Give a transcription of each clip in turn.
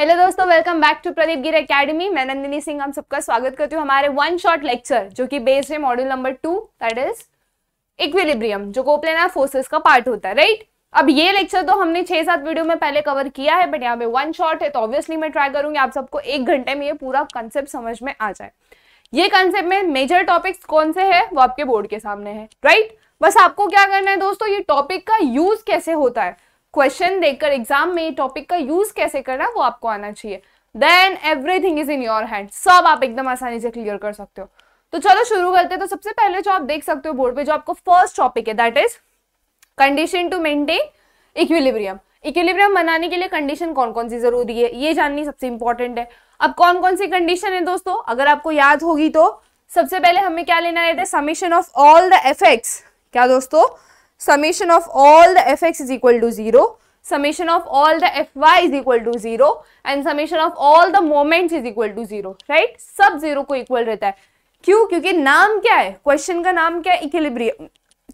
Hello दोस्तों welcome back to Pradeep गिर academy मैं नंदिनी सिंह हम सबका स्वागत करती हूँ हमारे वन शॉट लेक्चर जो कि बेस्ड है module number two that is equilibrium जो कोप्लेनर फोर्सेस का पार्ट होता है राइट अब ये लेक्चर तो हमने छह सात वीडियो में पहले कवर किया है बट यहाँ पे वन शॉट है तो ऑब्वियसली मैं ट्राई करूंगी आप सबको एक घंटे में ये पूरा कंसेप्ट समझ में आ जाए ये कंसेप्ट में मेजर टॉपिक्स कौन से है वो आपके बोर्ड के सामने है राइट right? बस आपको क्या करना है दोस्तों ये टॉपिक का यूज कैसे होता है क्वेश्चन देखकर एग्जाम में टॉपिक का यूज कैसे करना वो आपको आना चाहिए then everything is in your hand सब आप एकदम आसानी से क्लियर कर सकते हो तो चलो शुरू करते हैं तो सबसे पहले जो आप देख सकते हो बोर्ड पे जो आपको फर्स्ट टॉपिक है that is condition to maintain equilibrium equilibrium बनाने के लिए कंडीशन कौन कौन सी जरूरी है ये जाननी सबसे इंपॉर्टेंट है अब कौन कौन सी कंडीशन है दोस्तों अगर आपको याद होगी तो सबसे पहले हमें क्या लेना रहता है summation of all the effects क्या दोस्तों summation of all the fx is equal to 0, summation of all the fy is equal to 0 and summation of all the moments is equal to 0, right? सब 0 को equal रहता है क्यों क्योंकि नाम क्या है क्वेश्चन का नाम क्या है इक्विलिब्रियम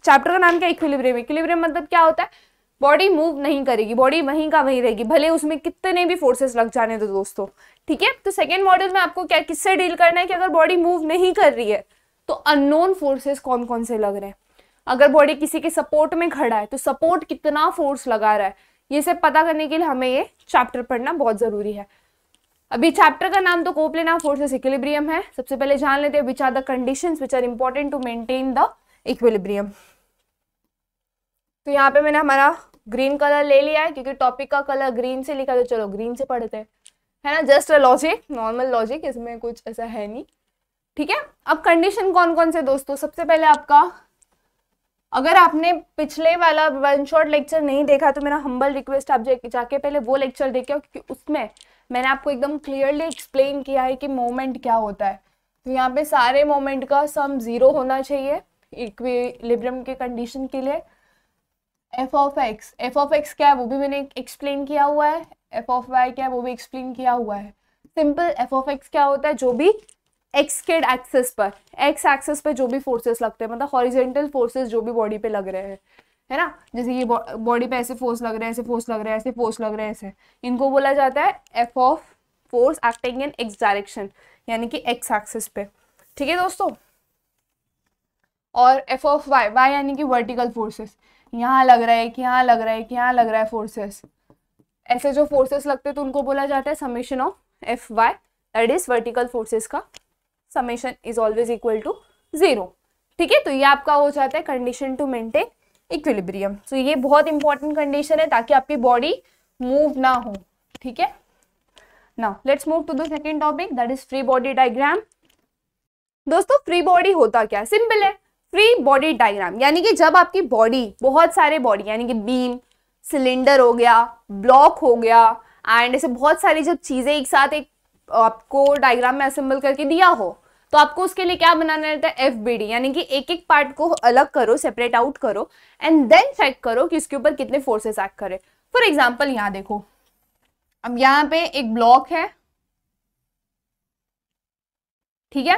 चैप्टर का नाम क्या है इक्विलिब्रियम इक्विलिब्रियम मतलब क्या होता है बॉडी मूव नहीं करेगी बॉडी वहीं का वहीं रहेगी भले उसमें कितने भी फोर्सेस लग जाने दो दोस्तों ठीक है तो सेकेंड मॉडल में आपको क्या किससे डील करना है कि अगर बॉडी मूव नहीं कर रही है तो अननोन फोर्सेस कौन कौन से लग रहे हैं अगर बॉडी किसी के सपोर्ट में खड़ा है तो सपोर्ट कितना फोर्स लगा रहा है ये सब पता करने के लिए हमें ये चैप्टर पढ़ना बहुत ज़रूरी है अभी चैप्टर का नाम तो कोप्लेना फोर्सेस इक्विलिब्रियम है सबसे पहले जान लेते हैं which are the condition which are important to maintain the equilibrium तो यहाँ पे मैंने हमारा ग्रीन कलर ले लिया है क्योंकि टॉपिक का कलर ग्रीन से लिखा तो चलो ग्रीन से पढ़ते हैं है ना just a logic normal logic इसमें कुछ ऐसा है नहीं ठीक है अब कंडीशन कौन कौन से दोस्तों सबसे पहले आपका अगर आपने पिछले वाला वन शॉट लेक्चर नहीं देखा तो मेरा हम्बल रिक्वेस्ट आप जाके पहले वो लेक्चर देखे क्योंकि उसमें मैंने आपको एकदम क्लियरली एक्सप्लेन किया है कि मोमेंट क्या होता है तो यहाँ पे सारे मोमेंट का सम ज़ीरो होना चाहिए इक्विलिब्रियम के कंडीशन के लिए F of X F of X क्या है वो भी मैंने एक्सप्लेन किया हुआ है एफ ऑफ वाई क्या है वो भी एक्सप्लेन किया हुआ है सिंपल एफ ऑफ एक्स क्या होता है जो भी एक्स एक्सकेड एक्सेस पर एक्स एक्सेस पर जो भी फोर्सेस लगते हैं मतलब हॉरिजेंटल फोर्सेस जो भी बॉडी पे लग रहे हैं है ना जैसे ये बॉडी पे ऐसे फोर्स लग रहे हैं ऐसे फोर्स लग रहे हैं ऐसे फोर्स लग रहे हैं ऐसे इनको बोला जाता है F of force acting in X direction यानी कि एक्स एक्सेस पे ठीक है दोस्तों और एफ ऑफ वाई वाई यानी कि वर्टिकल फोर्सेस यहाँ लग रहा है कि यहाँ लग रहा है कि यहाँ लग रहा है फोर्सेस ऐसे जो फोर्सेस लगते हैं तो उनको बोला जाता है summation of F Y that is vertical forces का summation is always equal to zero ठीक है तो ये आपका हो जाता है condition to maintain equilibrium so ये बहुत इंपॉर्टेंट कंडीशन है ताकि आपकी बॉडी मूव ना हो ठीक है ना let's move to the second topic that is free body diagram दोस्तों फ्री बॉडी होता क्या सिंपल है फ्री बॉडी डायग्राम यानी कि जब आपकी बॉडी बहुत सारे बॉडी यानी कि बीम सिलेंडर हो गया ब्लॉक हो गया एंड ऐसे बहुत सारी जब चीज़ें एक साथ एक आपको डायग्राम में असेंबल करके दिया हो तो आपको उसके लिए क्या बनाना रहता है एफ बी डी यानी कि एक एक पार्ट को अलग करो सेपरेट आउट करो एंड देन चेक करो कि इसके ऊपर कितने फोर्सेस एक्ट करे फॉर एग्जाम्पल यहाँ देखो अब यहाँ पे एक ब्लॉक है ठीक है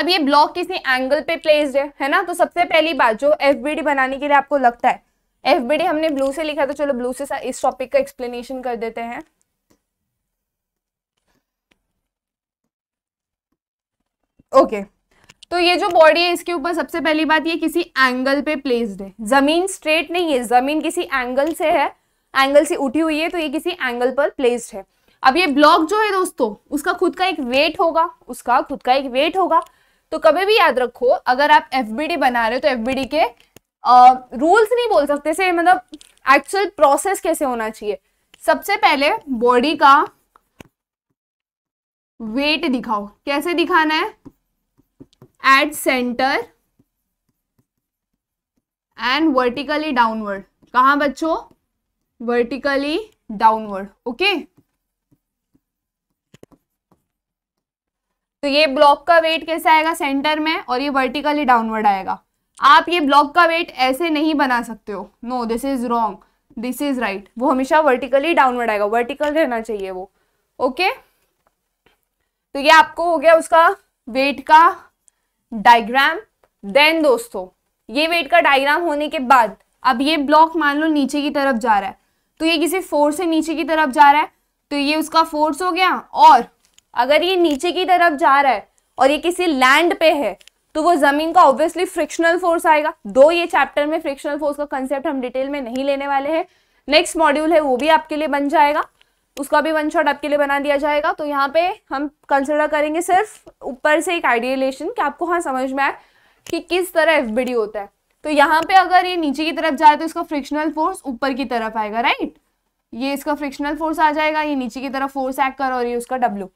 अब ये ब्लॉक किसी एंगल पे प्लेस्ड है है ना तो सबसे पहली बात जो एफ बनाने के लिए आपको लगता है एफ हमने ब्लू से लिखा तो चलो ब्लू से इस टॉपिक का एक्सप्लेनेशन कर देते हैं ओके तो ये जो बॉडी है इसके ऊपर सबसे पहली बात ये किसी एंगल पे प्लेस्ड है जमीन स्ट्रेट नहीं है जमीन किसी एंगल से है एंगल से उठी हुई है तो ये किसी एंगल पर प्लेस्ड है अब ये ब्लॉक जो है दोस्तों उसका खुद का एक वेट होगा उसका खुद का एक वेट होगा तो कभी भी याद रखो अगर आप एफ बना रहे हो तो एफ के रूल्स नहीं बोल सकते से मतलब एक्चुअल प्रोसेस कैसे होना चाहिए सबसे पहले बॉडी का वेट दिखाओ कैसे दिखाना है at center and vertically downward कहा बच्चों वर्टिकली डाउनवर्ड ओके तो ये ब्लॉक का वेट कैसे आएगा सेंटर में और ये वर्टिकली डाउनवर्ड आएगा आप ये ब्लॉक का वेट ऐसे नहीं बना सकते हो no this is wrong this is right वो हमेशा वर्टिकली डाउनवर्ड आएगा वर्टिकल रहना चाहिए वो ओके okay? तो ये आपको हो गया उसका वेट का डायग्राम देन दोस्तों ये वेट का डायग्राम होने के बाद अब ये ब्लॉक मान लो नीचे की तरफ जा रहा है तो ये किसी फोर्स से नीचे की तरफ जा रहा है तो ये उसका फोर्स हो गया और अगर ये नीचे की तरफ जा रहा है और ये किसी लैंड पे है तो वो जमीन का ऑब्वियसली फ्रिक्शनल फोर्स आएगा दो ये चैप्टर में फ्रिक्शनल फोर्स का कंसेप्ट हम डिटेल में नहीं लेने वाले हैं नेक्स्ट मॉड्यूल है वो भी आपके लिए बन जाएगा उसका भी वन शॉट आपके लिए बना दिया जाएगा तो यहाँ पे हम कंसिडर करेंगे सिर्फ ऊपर से एक आइडियलेशन कि आपको हाँ समझ में आए कि किस तरह एफ होता है तो यहाँ पे अगर ये नीचे की तरफ जाए तो इसका फ्रिक्शनल फोर्स ऊपर की तरफ आएगा राइट ये इसका फ्रिक्शनल फोर्स आ जाएगा ये नीचे की तरफ फोर्स एक्ट कर और ये उसका डब्ल्यू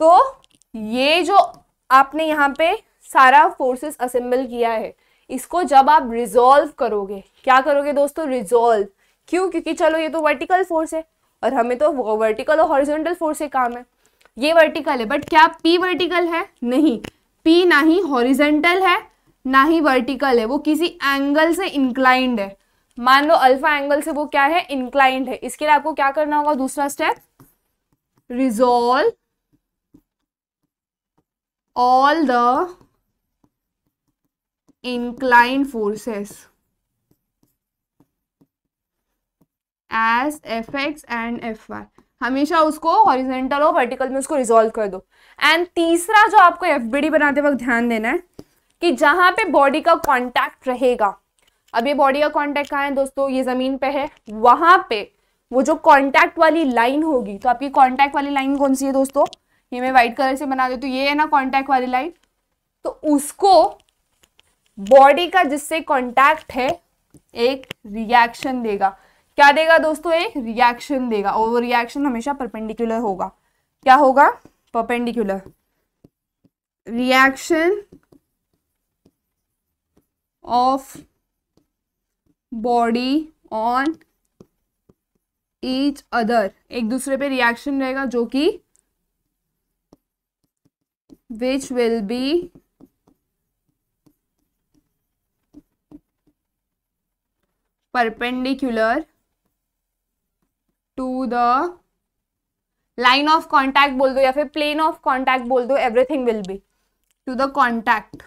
तो ये जो आपने यहाँ पे सारा फोर्सेस असेंबल किया है इसको जब आप रिजोल्व करोगे क्या करोगे दोस्तों रिजोल्व क्यों क्योंकि चलो ये तो वर्टिकल फोर्स है और हमें तो वर्टिकल और हॉरिजॉन्टल फोर्स से काम है ये वर्टिकल है बट क्या पी वर्टिकल है नहीं पी ना ही हॉरिजेंटल है ना ही वर्टिकल है वो किसी एंगल से इंक्लाइंड है मान लो अल्फा एंगल से वो क्या है इंक्लाइंड है इसके लिए आपको क्या करना होगा दूसरा step resolve all the inclined forces as F X and F Y हमेशा उसको हॉरिजेंटल और वर्टिकल में उसको रिजोल्व कर दो एंड तीसरा जो आपको एफ बनाते वक्त ध्यान देना है कि जहाँ पे बॉडी का कॉन्टैक्ट रहेगा अब ये बॉडी का कॉन्टैक्ट कहाँ है दोस्तों ये ज़मीन पे है वहाँ पे वो जो कॉन्टैक्ट वाली लाइन होगी तो आपकी कॉन्टैक्ट वाली लाइन कौन सी है दोस्तों ये मैं व्हाइट कलर से बना देती तो ये है ना कॉन्टैक्ट वाली लाइन तो उसको बॉडी का जिससे कॉन्टैक्ट है एक रिएक्शन देगा क्या देगा दोस्तों एक रिएक्शन देगा और वो रिएक्शन हमेशा परपेंडिकुलर होगा क्या होगा perpendicular reaction of body on each other एक दूसरे पे रिएक्शन रहेगा जो कि which will be perpendicular to the line of contact बोल दो या फिर प्लेन ऑफ कॉन्टैक्ट बोल दो everything will be to the contact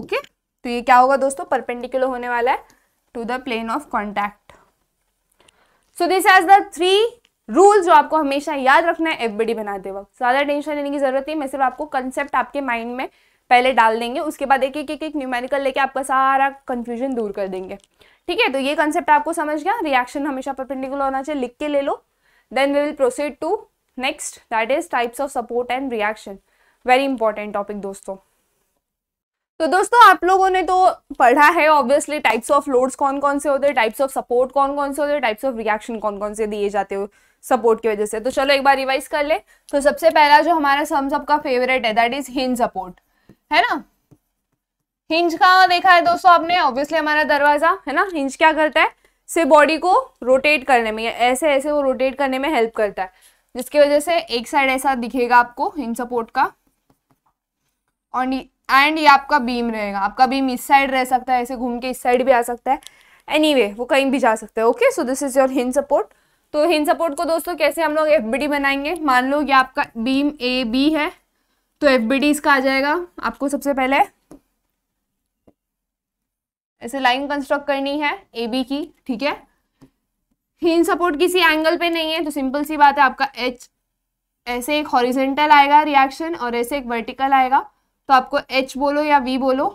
okay तो ये क्या होगा दोस्तों परपेंडिकुलर होने वाला है to the plane of contact so this is the three rule जो आपको हमेशा याद रखना है एफबीडी बनाते वक्त ज़्यादा टेंशन लेने की जरूरत नहीं मैं सिर्फ आपको कंसेप्ट आपके माइंड में पहले डाल देंगे उसके बाद एक एक एक, न्यूमेरिकल लेके आपका सारा कंफ्यूजन दूर कर देंगे ठीक है तो ये कंसेप्ट आपको समझ गया रिएक्शन हमेशा परपेंडिकुलर होना चाहिए लिख के ले लो then we will proceed to next that is types of support and reaction very important topic दोस्तों तो दोस्तों आप लोगों ने तो पढ़ा है ऑब्वियसली टाइप्स ऑफ लोड्स कौन कौन से होते हैं टाइप्स ऑफ सपोर्ट कौन कौन से होते हैं टाइप्स ऑफ रिएक्शन कौन कौन से दिए जाते हो सपोर्ट की वजह से तो चलो एक बार रिवाइज कर ले तो सबसे पहला जो हमारा सम सबका फेवरेट है दैट इज हिंज सपोर्ट है ना हिंज कहाँ देखा है दोस्तों आपने ऑब्वियसली हमारा दरवाजा है ना हिंज क्या करता है से बॉडी को रोटेट करने में ऐसे ऐसे वो रोटेट करने में हेल्प करता है जिसकी वजह से एक साइड ऐसा दिखेगा आपको हिंज सपोर्ट का और एंड ये आपका बीम रहेगा आपका बीम इस साइड रह सकता है ऐसे घूम के इस साइड भी आ सकता है एनी anyway, वो कहीं भी जा सकता है okay so this is your hinge support तो हिंज सपोर्ट को दोस्तों कैसे हम लोग एफ बनाएंगे मान लो ये आपका बीम ए बी है तो एफ इसका आ जाएगा आपको सबसे पहले ऐसे लाइन कंस्ट्रक्ट करनी है ए बी की ठीक है हीन सपोर्ट किसी एंगल पे नहीं है तो सिंपल सी बात है आपका एच ऐसे एक हॉरिजेंटल आएगा रिएक्शन और ऐसे एक वर्टिकल आएगा तो आपको एच बोलो या वी बोलो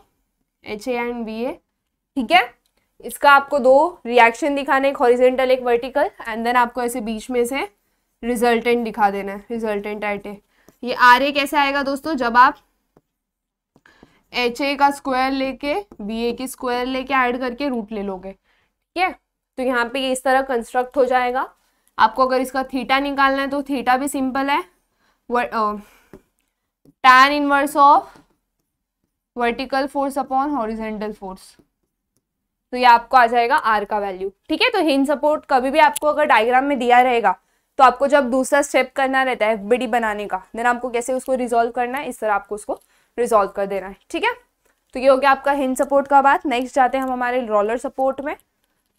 H A and V A ठीक है इसका आपको दो रिएक्शन दिखाना एक हॉरिजेंटल एक वर्टिकल एंड देन आपको ऐसे बीच में से रिजल्टेंट दिखा देना है रिजल्टेंट आइटे ये आर ए कैसे आएगा दोस्तों जब आप एच ए का स्क्वायर लेके बी ए की स्क्वायर लेके ऐड करके रूट ले लोगे ठीक है तो यहाँ पे ये इस तरह कंस्ट्रक्ट हो जाएगा आपको अगर इसका थीटा निकालना है तो थीटा भी सिंपल है tan inverse of vertical force upon horizontal force तो ये आपको आ जाएगा आर का वैल्यू ठीक है तो हिन सपोर्ट कभी भी आपको अगर डायग्राम में दिया रहेगा तो आपको जब दूसरा स्टेप करना रहता है एफ बनाने का देन आपको कैसे उसको रिजोल्व करना है इस तरह आपको उसको रिजॉल्व कर देना है ठीक है तो ये हो गया आपका हिंद सपोर्ट का बात नेक्स्ट जाते हैं हम हमारे रोलर सपोर्ट में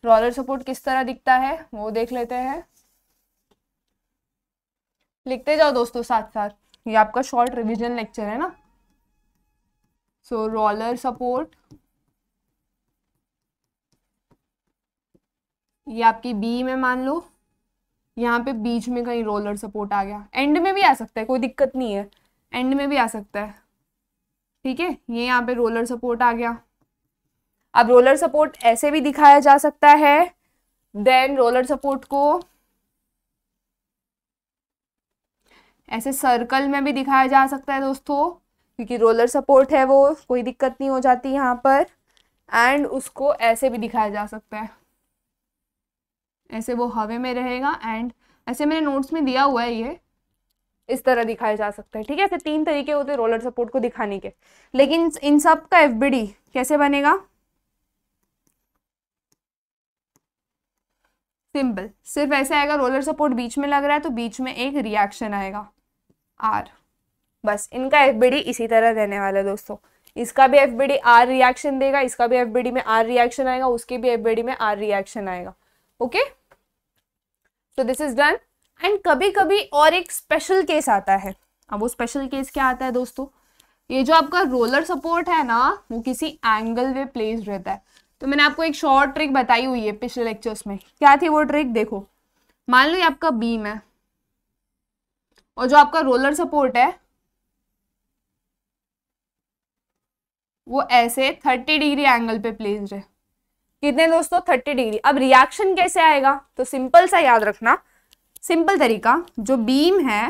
रोलर सपोर्ट किस तरह दिखता है वो देख लेते हैं लिखते जाओ दोस्तों साथ साथ ये आपका शॉर्ट रिविजन लेक्चर है ना सो रोलर सपोर्ट ये आपकी बी में मान लो यहाँ पे बीच में कहीं रोलर सपोर्ट आ गया एंड में भी आ सकता है कोई दिक्कत नहीं है एंड में भी आ सकता है ठीक है ये यहाँ पे रोलर सपोर्ट आ गया अब रोलर सपोर्ट ऐसे भी दिखाया जा सकता है देन रोलर सपोर्ट को ऐसे सर्कल में भी दिखाया जा सकता है दोस्तों क्योंकि रोलर सपोर्ट है वो कोई दिक्कत नहीं हो जाती यहाँ पर एंड उसको ऐसे भी दिखाया जा सकता है ऐसे वो हवे में रहेगा एंड ऐसे मैंने नोट्स में दिया हुआ है ये इस तरह दिखाया जा सकता है ठीक है ऐसे तीन तरीके होते हैं रोलर सपोर्ट को दिखाने के लेकिन इन सब का एफबीडी कैसे बनेगा सिंपल सिर्फ ऐसे आएगा रोलर सपोर्ट बीच में लग रहा है तो बीच में एक रिएक्शन आएगा आर बस इनका एफबीडी इसी तरह रहने वाला है दोस्तों इसका भी एफबीडी आर रिएक्शन देगा इसका भी एफबीडी में आर रिएक्शन आएगा उसके भी एफबीडी में आर रिएक्शन आएगा okay so this is done and कभी कभी और एक स्पेशल केस आता है अब वो स्पेशल केस क्या आता है दोस्तों ये जो आपका रोलर सपोर्ट है ना वो किसी एंगल में प्लेस रहता है तो मैंने आपको एक शॉर्ट ट्रिक बताई हुई है पिछले लेक्चर्स में क्या थी वो ट्रिक देखो मान लो ये आपका बीम है और जो आपका रोलर सपोर्ट है वो ऐसे थर्टी डिग्री एंगल पे प्लेस्ड है कितने दोस्तों थर्टी डिग्री अब रिएक्शन कैसे आएगा तो सिंपल सा याद रखना सिंपल तरीका जो बीम है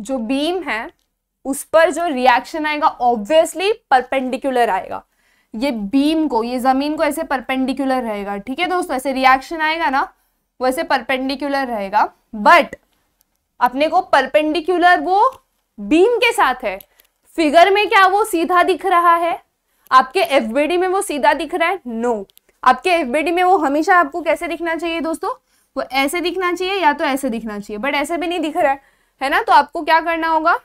जो बीम है उस पर जो रिएक्शन आएगा ऑब्वियसली परपेंडिकुलर आएगा ये बीम को ये जमीन को ऐसे परपेंडिकुलर रहेगा ठीक है दोस्तों ऐसे रिएक्शन आएगा ना वैसे परपेंडिकुलर रहेगा बट अपने को परपेंडिकुलर वो बीम के साथ है फिगर में क्या वो सीधा दिख रहा है आपके एफ में वो सीधा दिख रहा है नो no. आपके एफ में वो हमेशा आपको कैसे दिखना चाहिए दोस्तों वो ऐसे दिखना चाहिए या तो ऐसे दिखना चाहिए बट ऐसे भी नहीं दिख रहा है है ना तो आपको क्या करना होगा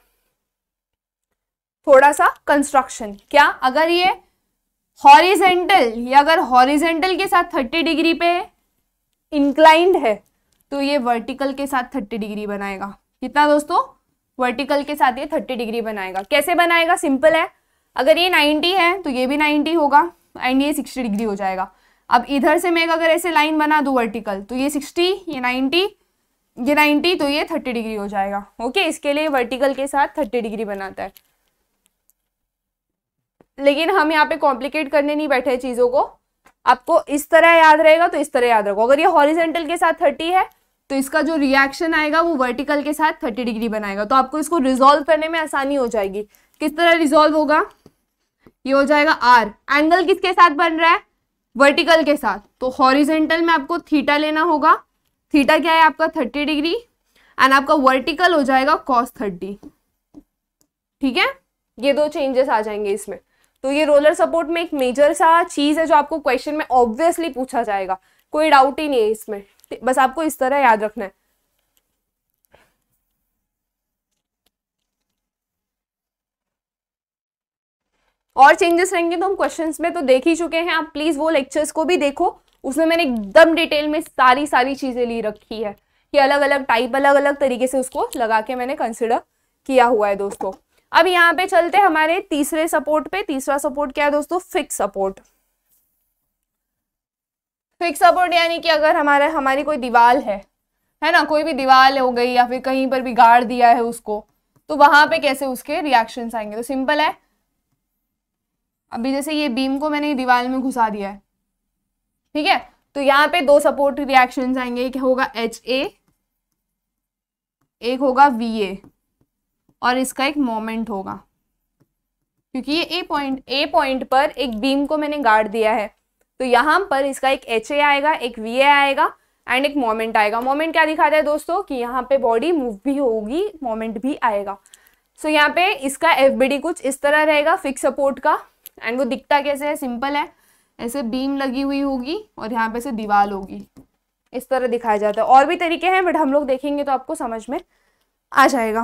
थोड़ा सा कंस्ट्रक्शन क्या अगर ये हॉरिजेंटल या अगर हॉरिजेंटल के साथ थर्टी डिग्री पे इंक्लाइंड है तो ये वर्टिकल के साथ थर्टी डिग्री बनाएगा कितना दोस्तों वर्टिकल के साथ ये थर्टी डिग्री बनाएगा कैसे बनाएगा सिंपल है अगर ये नाइन्टी है तो ये भी नाइन्टी होगा एंड ये सिक्सटी डिग्री हो जाएगा अब इधर से मैं अगर ऐसे लाइन बना दूँ वर्टिकल तो ये सिक्सटी ये नाइन्टी ये नाइन्टी तो ये थर्टी डिग्री हो जाएगा ओके इसके लिए वर्टिकल के साथ थर्टी डिग्री बनाता है लेकिन हम यहाँ पे कॉम्प्लिकेट करने नहीं बैठे चीज़ों को आपको इस तरह याद रहेगा तो इस तरह याद रखो अगर ये हॉरिजेंटल के साथ थर्टी है तो इसका जो रिएक्शन आएगा वो वर्टिकल के साथ थर्टी डिग्री बनाएगा तो आपको इसको रिजोल्व करने में आसानी हो जाएगी किस तरह रिजोल्व होगा ये हो जाएगा आर एंगल किसके साथ बन रहा है वर्टिकल के साथ तो हॉरिजेंटल में आपको थीटा लेना होगा थीटा क्या है आपका थर्टी डिग्री एंड आपका वर्टिकल हो जाएगा कॉस थर्टी ठीक है ये दो चेंजेस आ जाएंगे इसमें तो ये रोलर सपोर्ट में एक मेजर सा चीज़ है जो आपको क्वेश्चन में ऑब्वियसली पूछा जाएगा कोई डाउट ही नहीं है इसमें बस आपको इस तरह याद रखना है और चेंजेस रहेंगे तो हम क्वेश्चंस में तो देख ही चुके हैं आप प्लीज वो लेक्चर्स को भी देखो उसमें मैंने एकदम डिटेल में सारी सारी चीजें ली रखी है कि अलग अलग टाइप अलग अलग तरीके से उसको लगा के मैंने कंसिडर किया हुआ है दोस्तों अब यहाँ पे चलते हमारे तीसरे सपोर्ट पे तीसरा सपोर्ट क्या है दोस्तों फिक्स सपोर्ट फिक्स तो सपोर्ट यानी कि अगर हमारा हमारी कोई दीवार है है ना कोई भी दीवार हो गई या फिर कहीं पर भी गाड़ दिया है उसको तो वहां पे कैसे उसके रिएक्शन आएंगे तो सिंपल है अभी जैसे ये बीम को मैंने दीवार में घुसा दिया है ठीक है तो यहाँ पे दो सपोर्ट रिएक्शन आएंगे एक होगा एच ए एक होगा वी ए और इसका एक मोमेंट होगा क्योंकि ये ए पॉइंट ए पॉइंट पर एक बीम को मैंने गाड़ दिया है तो यहाँ पर इसका एक एच आएगा एक वी आएगा एंड एक मोमेंट आएगा मोमेंट क्या दिखाता है दोस्तों कि यहाँ पे बॉडी मूव भी होगी मोमेंट भी आएगा सो so, यहाँ पे इसका एफ कुछ इस तरह रहेगा फिक्स सपोर्ट का एंड वो दिखता कैसे है सिंपल है ऐसे बीम लगी हुई होगी और यहाँ पे से दीवार होगी इस तरह दिखाया जाता है और भी तरीके हैं बट हम लोग देखेंगे तो आपको समझ में आ जाएगा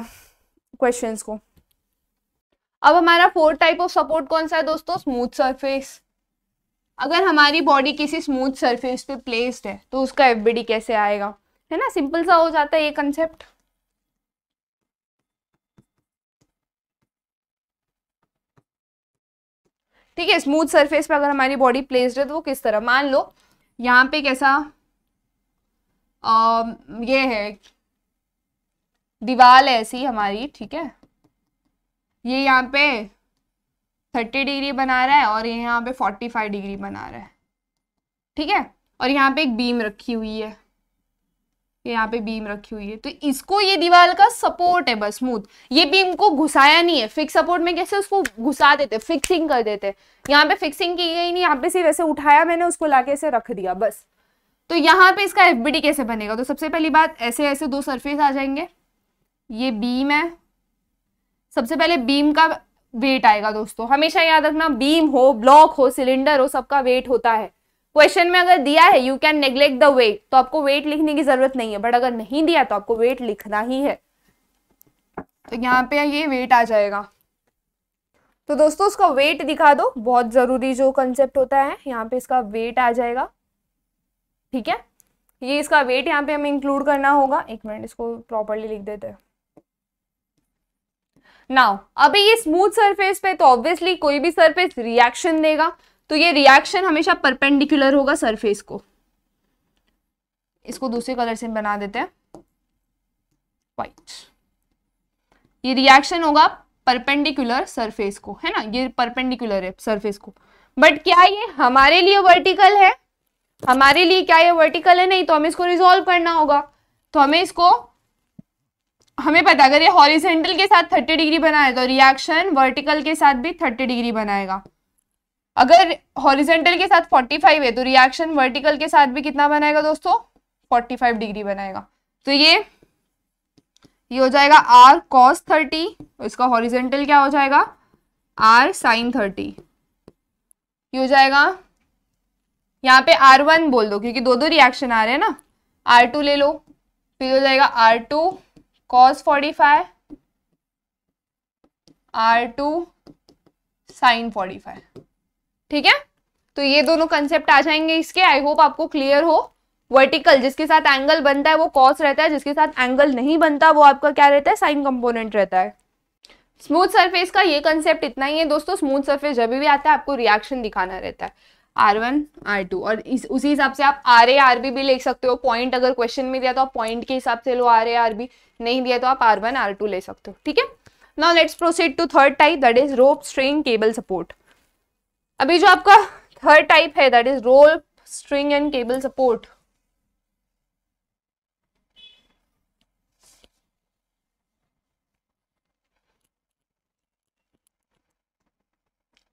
क्वेश्चंस को अब हमारा फोर्थ टाइप ऑफ सपोर्ट कौन सा है दोस्तों स्मूथ सरफेस अगर हमारी बॉडी किसी स्मूथ सरफेस पे प्लेस्ड है तो उसका एफ कैसे आएगा है ना सिंपल सा हो जाता है ये कंसेप्ट ठीक है स्मूथ सरफेस पे अगर हमारी बॉडी प्लेस्ड है तो वो किस तरह मान लो यहाँ पे कैसा आ, ये है दीवार ऐसी हमारी ठीक है ये यहाँ पे थर्टी डिग्री बना रहा है और ये यहाँ पे फोर्टी फाइव डिग्री बना रहा है ठीक है और यहाँ पे एक बीम रखी हुई है यहाँ पे बीम रखी हुई है तो इसको ये दीवार का सपोर्ट है बस स्मूथ ये बीम को घुसाया नहीं है फिक्स सपोर्ट में कैसे उसको घुसा देते फिक्सिंग कर देते यहाँ पे फिक्सिंग की गई नहीं यहाँ पे सिर्फ ऐसे उठाया मैंने उसको लाके ऐसे रख दिया बस तो यहाँ पे इसका एफ कैसे बनेगा तो सबसे पहली बात ऐसे ऐसे दो सरफेस आ जाएंगे ये बीम है सबसे पहले बीम का वेट आएगा दोस्तों हमेशा याद रखना बीम हो ब्लॉक हो सिलेंडर हो सबका वेट होता है क्वेश्चन में अगर दिया है you can neglect the weight तो आपको वेट लिखने की जरूरत नहीं है बट अगर नहीं दिया तो आपको वेट लिखना ही है तो यहाँ पे ये वेट आ जाएगा तो दोस्तों उसका वेट दिखा दो बहुत जरूरी जो कंसेप्ट होता है यहाँ पे इसका वेट आ जाएगा ठीक है ये इसका वेट यहाँ पे हमें इंक्लूड करना होगा एक मिनट इसको प्रॉपरली लिख देते हैं नाउ अभी ये स्मूथ सरफेस पे तो ऑब्वियसली कोई भी सरफेस रिएक्शन देगा तो ये रिएक्शन हमेशा परपेंडिकुलर होगा सरफेस को इसको दूसरे कलर से बना देते हैं वाइट ये रिएक्शन होगा परपेंडिकुलर सरफेस को है ना ये परपेंडिकुलर है सरफेस को बट क्या ये हमारे लिए वर्टिकल है हमारे लिए क्या ये वर्टिकल है नहीं तो हमें इसको रिजोल्व करना होगा तो हमें इसको हमें पता अगर ये हॉरिजेंटल के साथ थर्टी डिग्री बनाए तो रिएक्शन वर्टिकल के साथ भी थर्टी डिग्री बनाएगा अगर हॉरिजेंटल के साथ फोर्टी फाइव है तो रिएक्शन वर्टिकल के साथ भी कितना बनाएगा दोस्तों फोर्टी फाइव डिग्री बनाएगा तो ये ये हो जाएगा आर कॉस थर्टी इसका हॉरिजेंटल क्या हो जाएगा आर साइन थर्टी ये हो जाएगा यहाँ पे आर वन बोल दो क्योंकि दो दो रिएक्शन आ रहे हैं ना आर टू ले लो फिर हो जाएगा R two R two sine forty five ठीक है तो ये दोनों कंसेप्ट आ जाएंगे इसके आई होप आपको क्लियर हो वर्टिकल जिसके साथ एंगल बनता है वो कॉस रहता है जिसके साथ एंगल नहीं बनता वो आपका क्या रहता है साइन कंपोनेंट रहता है स्मूथ सरफेस का ये कंसेप्ट इतना ही है दोस्तों स्मूथ सरफेस जब भी आता है आपको रिएक्शन दिखाना रहता है आर वन आर टू और इस उसी हिसाब से आप आर ए आर बी भी लिख सकते हो पॉइंट अगर क्वेश्चन में दिया तो आप पॉइंट के हिसाब से लो आर ए आर बी नहीं दिया तो आप आर वन आर टू ले सकते हो ठीक है now let's proceed to third type that is rope string cable support अभी जो आपका थर्ड टाइप है that is rope string and cable support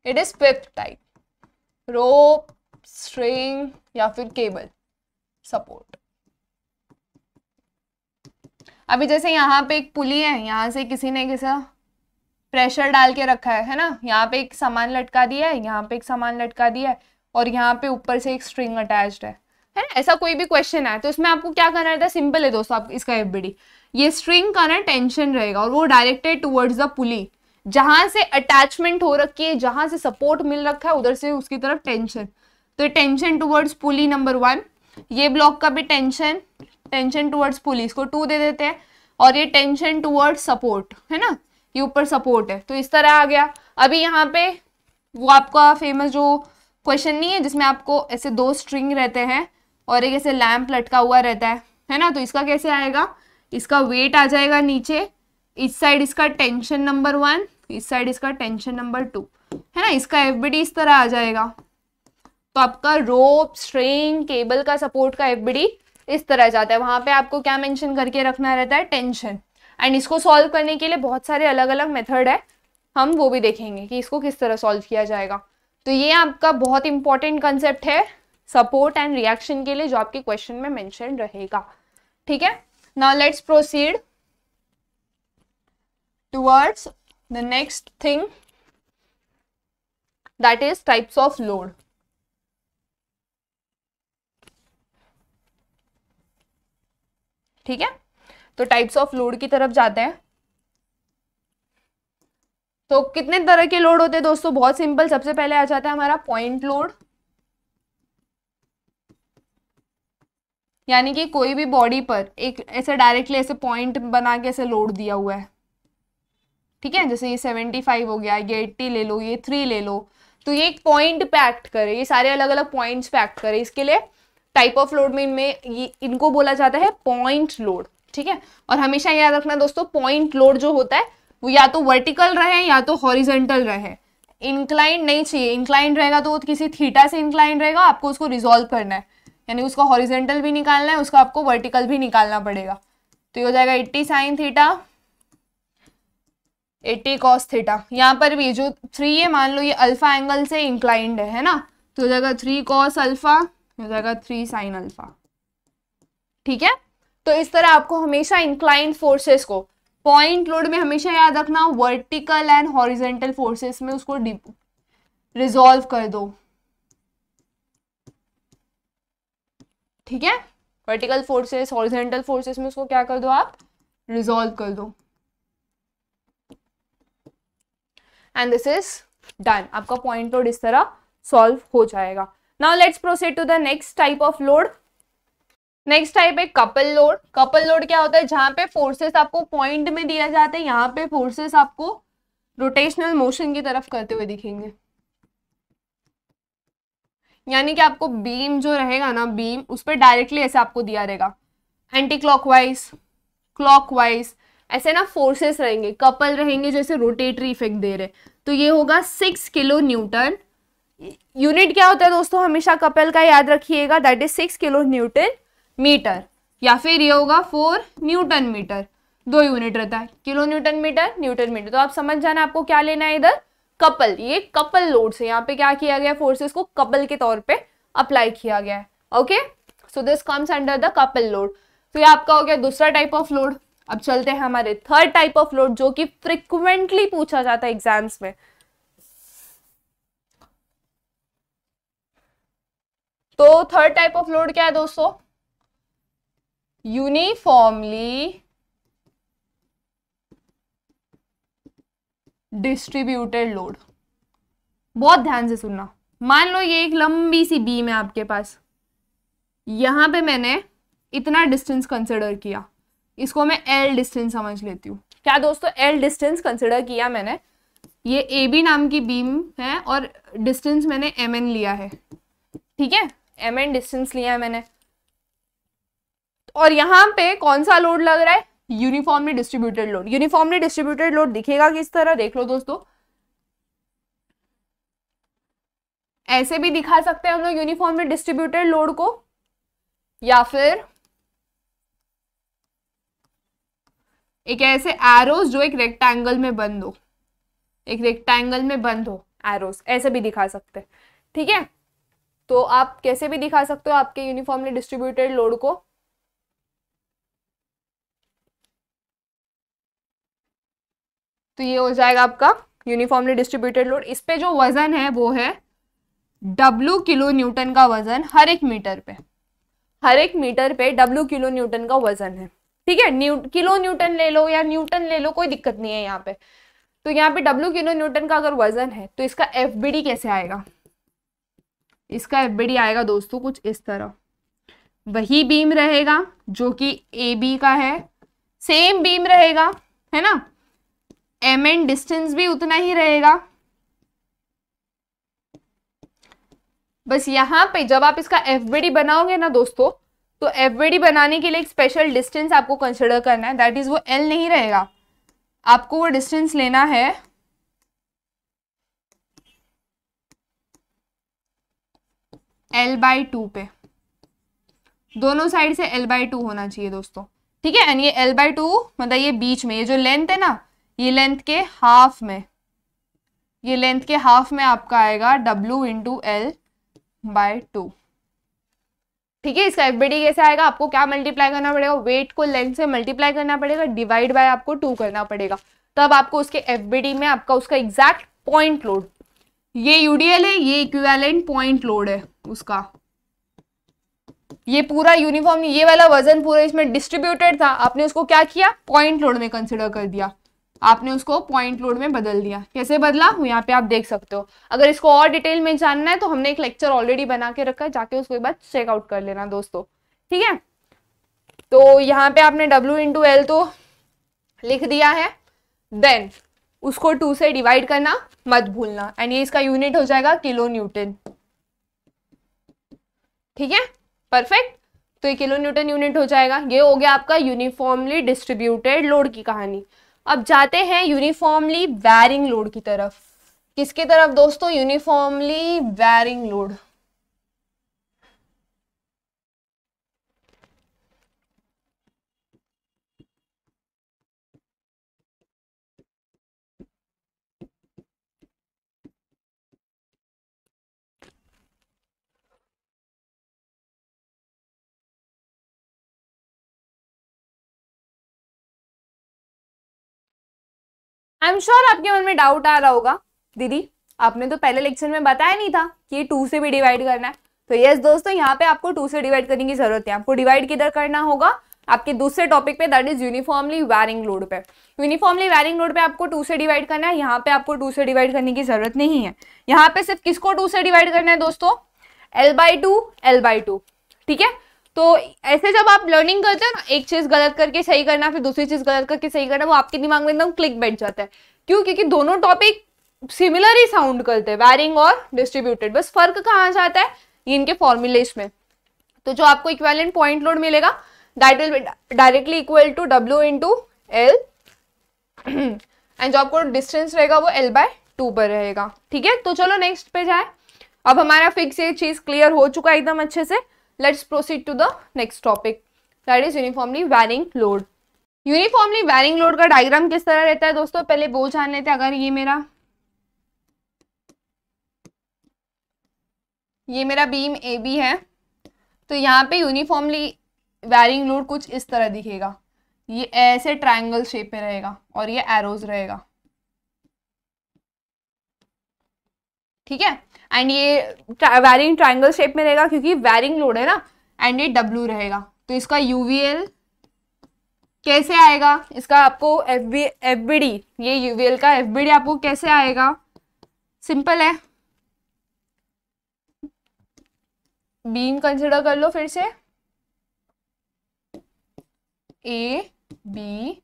it is fifth type rope string या फिर केबल सपोर्ट अभी जैसे यहाँ पे एक पुली है यहाँ से किसी ने किसा प्रेशर डाल के रखा है है ना यहाँ पे एक सामान लटका दिया है यहाँ पे एक सामान लटका दिया है और यहाँ पे ऊपर से एक स्ट्रिंग अटैच्ड है है ना ऐसा कोई भी क्वेश्चन है तो इसमें आपको क्या करना रहता है सिंपल है दोस्तों आप इसका एफबीडी ये स्ट्रिंग का ना टेंशन रहेगा और वो डायरेक्टेड टूवर्ड्स द पुली जहां से अटैचमेंट हो रखी है जहां से सपोर्ट मिल रखा है उधर से उसकी तरफ टेंशन तो tension towards pulley number one ये ब्लॉक का भी टेंशन टेंशन टूवर्ड्स पुलिस को टू दे देते हैं और ये टेंशन टूवर्ड्स सपोर्ट है ना ये ऊपर सपोर्ट है तो इस तरह आ गया अभी यहाँ पे वो आपका फेमस जो क्वेश्चन नहीं है जिसमें आपको ऐसे दो स्ट्रिंग रहते हैं और एक ऐसे लैम्प लटका हुआ रहता है है ना तो इसका कैसे आएगा इसका वेट आ जाएगा नीचे इस साइड इसका टेंशन नंबर वन इस साइड इसका टेंशन नंबर टू है ना इसका एफ इस तरह आ जाएगा तो आपका रोप स्ट्रिंग केबल का सपोर्ट का एफ इस तरह जाता है वहाँ पे आपको क्या मेंशन करके रखना रहता है टेंशन एंड इसको सॉल्व करने के लिए बहुत सारे अलग अलग मेथड है हम वो भी देखेंगे कि इसको किस तरह सॉल्व किया जाएगा तो ये आपका बहुत इंपॉर्टेंट कंसेप्ट है सपोर्ट एंड रिएक्शन के लिए जो आपके क्वेश्चन में मैंशन रहेगा ठीक है now let's proceed towards the next thing that is types of load ठीक है तो टाइप्स ऑफ लोड की तरफ जाते हैं तो कितने तरह के लोड होते हैं दोस्तों बहुत सिंपल सबसे पहले आ जाता है हमारा पॉइंट लोड यानी कि कोई भी बॉडी पर एक ऐसे डायरेक्टली ऐसे पॉइंट बना के ऐसे लोड दिया हुआ है ठीक है जैसे ये सेवेंटी फाइव हो गया ये एट्टी ले लो ये थ्री ले लो तो ये एक पॉइंट पैक्ट करे ये सारे अलग अलग पॉइंट्स पैक्ट करे इसके लिए टाइप ऑफ लोड में इनमें इनको बोला जाता है पॉइंट लोड ठीक है और हमेशा याद रखना दोस्तों पॉइंट लोड जो होता है वो या तो वर्टिकल रहे या तो हॉरिजेंटल रहे इंक्लाइंड नहीं चाहिए इंक्लाइंड रहेगा तो किसी थीटा से इंक्लाइंड रहेगा आपको उसको रिजोल्व करना है यानी उसका हॉरिजेंटल भी निकालना है उसका आपको वर्टिकल भी निकालना पड़ेगा तो ये हो जाएगा eighty sine theta eighty cos theta यहाँ पर भी जो थ्री है मान लो ये अल्फा एंगल से इंक्लाइंड है है ना तो हो जाएगा थ्री कॉस अल्फा हो जाएगा थ्री साइन अल्फा ठीक है तो इस तरह आपको हमेशा इंक्लाइन फोर्सेस को पॉइंट लोड में हमेशा याद रखना वर्टिकल एंड हॉरिजेंटल फोर्सेस में उसको रिजॉल्व कर दो ठीक है वर्टिकल फोर्सेस हॉरिजेंटल फोर्सेस में उसको क्या कर दो आप रिजॉल्व कर दो एंड दिस इज डन आपका पॉइंट लोड इस तरह सॉल्व हो जाएगा now let's proceed to the next type of load next type है कपल लोड कपल लोड क्या होता है जहां पे फोर्सेस आपको पॉइंट में दिया जाता है यहाँ पे फोर्सेस आपको रोटेशनल मोशन की तरफ करते हुए दिखेंगे यानी कि आपको बीम जो रहेगा ना बीम उस पर डायरेक्टली ऐसे आपको दिया रहेगा एंटी क्लॉकवाइज क्लॉकवाइज ऐसे ना फोर्सेस रहेंगे कपल रहेंगे जैसे रोटेटरी इफेक्ट दे रहे तो ये होगा सिक्स किलो न्यूटन यूनिट क्या होता है दोस्तों हमेशा कपल का याद रखिएगा that is six kilo newton meter या फिर ये होगा फोर न्यूटन मीटर दो यूनिट रहता है kilo newton meter newton meter तो आप समझ जाना आपको क्या लेना है इधर कपल ये कपल लोड से यहाँ पे क्या किया गया फोर्सेस को कपल के तौर पे अप्लाई किया गया है okay so this comes under the couple load तो ये आपका हो गया दूसरा टाइप ऑफ लोड अब चलते हैं हमारे थर्ड टाइप ऑफ लोड जो कि फ्रिक्वेंटली पूछा जाता है एग्जाम्स में तो थर्ड टाइप ऑफ लोड क्या है दोस्तों यूनिफॉर्मली डिस्ट्रीब्यूटेड लोड बहुत ध्यान से सुनना मान लो ये एक लंबी सी बीम है आपके पास यहां पे मैंने इतना डिस्टेंस कंसिडर किया इसको मैं एल डिस्टेंस समझ लेती हूँ क्या दोस्तों एल डिस्टेंस कंसिडर किया मैंने ये ए बी नाम की बीम है और डिस्टेंस मैंने एम एन लिया है ठीक है एम एन डिस्टेंस लिया है मैंने और यहाँ पे कौन सा लोड लग रहा है uniformly distributed load uniformly distributed load दिखेगा किस तरह देख लो दोस्तों ऐसे भी दिखा सकते हैं हम लोग यूनिफॉर्मली डिस्ट्रीब्यूटेड लोड को या फिर एक ऐसे एरोज जो एक रेक्टेंगल में बंद हो एक रेक्टेंगल में बंद हो एरोज ऐसे भी दिखा सकते हैं ठीक है तो आप कैसे भी दिखा सकते हो आपके यूनिफॉर्मली डिस्ट्रीब्यूटेड लोड को तो ये हो जाएगा आपका यूनिफॉर्मली डिस्ट्रीब्यूटेड लोड इस पे जो वजन है वो है W किलो न्यूटन का वजन हर एक मीटर पे हर एक मीटर पे डब्लू किलो न्यूटन का वजन है ठीक है न्यू किलो न्यूटन ले लो या न्यूटन ले लो कोई दिक्कत नहीं है यहाँ पे तो यहाँ पे W किलो न्यूटन का अगर वजन है तो इसका एफ कैसे आएगा इसका एफबीडी आएगा दोस्तों कुछ इस तरह वही बीम रहेगा जो कि ए बी का है सेम बीम रहेगा है ना एम एन डिस्टेंस भी उतना ही रहेगा बस यहाँ पे जब आप इसका एफ बनाओगे ना दोस्तों तो एफ बनाने के लिए एक स्पेशल डिस्टेंस आपको कंसिडर करना है दैट इज वो एल नहीं रहेगा आपको वो डिस्टेंस लेना है एल बाई टू पे दोनों साइड से एल बाई टू होना चाहिए दोस्तों ठीक है एंड ये एल बाई टू मतलब ये बीच में ये जो लेंथ है ना ये लेंथ के हाफ में ये लेंथ के हाफ में आपका आएगा W into L by two ठीक है इसका एफबीडी कैसे आएगा आपको क्या मल्टीप्लाई करना पड़ेगा वेट को लेंथ से मल्टीप्लाई करना पड़ेगा डिवाइड बाय आपको टू करना पड़ेगा तब आपको उसके एफबीडी में आपका उसका एग्जैक्ट पॉइंट लोड ये यूडीएल है ये इक्विवेलेंट पॉइंट लोड है उसका ये पूरा यूनिफॉर्म ये वाला वजन पूरा इसमें डिस्ट्रीब्यूटेड था आपने उसको क्या किया पॉइंट लोड में कंसिडर कर दिया आपने उसको पॉइंट लोड में बदल दिया कैसे बदला यहाँ पे आप देख सकते हो अगर इसको और डिटेल में जानना है तो हमने एक लेक्चर ऑलरेडी बना के रखा है जाके उसको एक बार चेकआउट कर लेना दोस्तों ठीक है तो यहाँ पे आपने W इंटू एल तो लिख दिया है देन उसको टू से डिवाइड करना मत भूलना एंड ये इसका यूनिट हो जाएगा किलो न्यूटन ठीक है परफेक्ट तो ये किलो न्यूटन यूनिट हो जाएगा ये हो गया आपका यूनिफॉर्मली डिस्ट्रीब्यूटेड लोड की कहानी अब जाते हैं यूनिफॉर्मली वैरिंग लोड की तरफ किसकी तरफ दोस्तों uniformly varying load I am sure आपके मन में डाउट आ रहा होगा दीदी आपने तो पहले लेक्चर में बताया नहीं था कि टू से भी डिवाइड करना है तो यस दोस्तों यहाँ पे आपको टू से डिवाइड करने की जरूरत है आपको डिवाइड किधर करना होगा आपके दूसरे टॉपिक पे that is uniformly varying load पे यूनिफॉर्मली वैरिंग लोड पे आपको टू से डिवाइड करना है यहाँ पे आपको टू से डिवाइड करने की जरूरत नहीं है यहाँ पे सिर्फ किसको टू से डिवाइड करना है दोस्तों L by two L by two ठीक है तो ऐसे जब आप लर्निंग करते हो ना एक चीज़ गलत करके सही करना फिर दूसरी चीज़ गलत करके सही करना वो आपके दिमाग में एकदम क्लिक बैठ जाता है क्यों क्योंकि दोनों टॉपिक सिमिलर ही साउंड करते हैं वैरिंग और डिस्ट्रीब्यूटेड बस फर्क कहाँ जाता है इनके फॉर्मुलेज में तो जो आपको इक्वेलेंट पॉइंट लोड मिलेगा that will directly equal to W into L and जो आपको डिस्टेंस रहेगा वो एल बाय टू पर रहेगा ठीक है तो चलो नेक्स्ट पे जाए अब हमारा फिक्स ये चीज़ क्लियर हो चुका है एकदम अच्छे से let's proceed to the next topic that is uniformly varying load uniformly varying load का डायग्राम किस तरह रहता है दोस्तों पहले वो जान लेते हैं अगर ये मेरा ये मेरा बीम ए बी है तो यहाँ पे यूनिफॉर्मली वैरिंग लोड कुछ इस तरह दिखेगा ये ऐसे ट्राइंगल शेप में रहेगा और ये एरोज रहेगा ठीक है एंड ये वेरिंग ट्राइंगल शेप में रहेगा क्योंकि वेरिंग लोड है ना एंड ये डब्लू रहेगा तो इसका यू कैसे आएगा इसका आपको F B F B D ये यू का एफ बी डी आपको कैसे आएगा सिंपल है बीम कंसिडर कर लो फिर से ए बी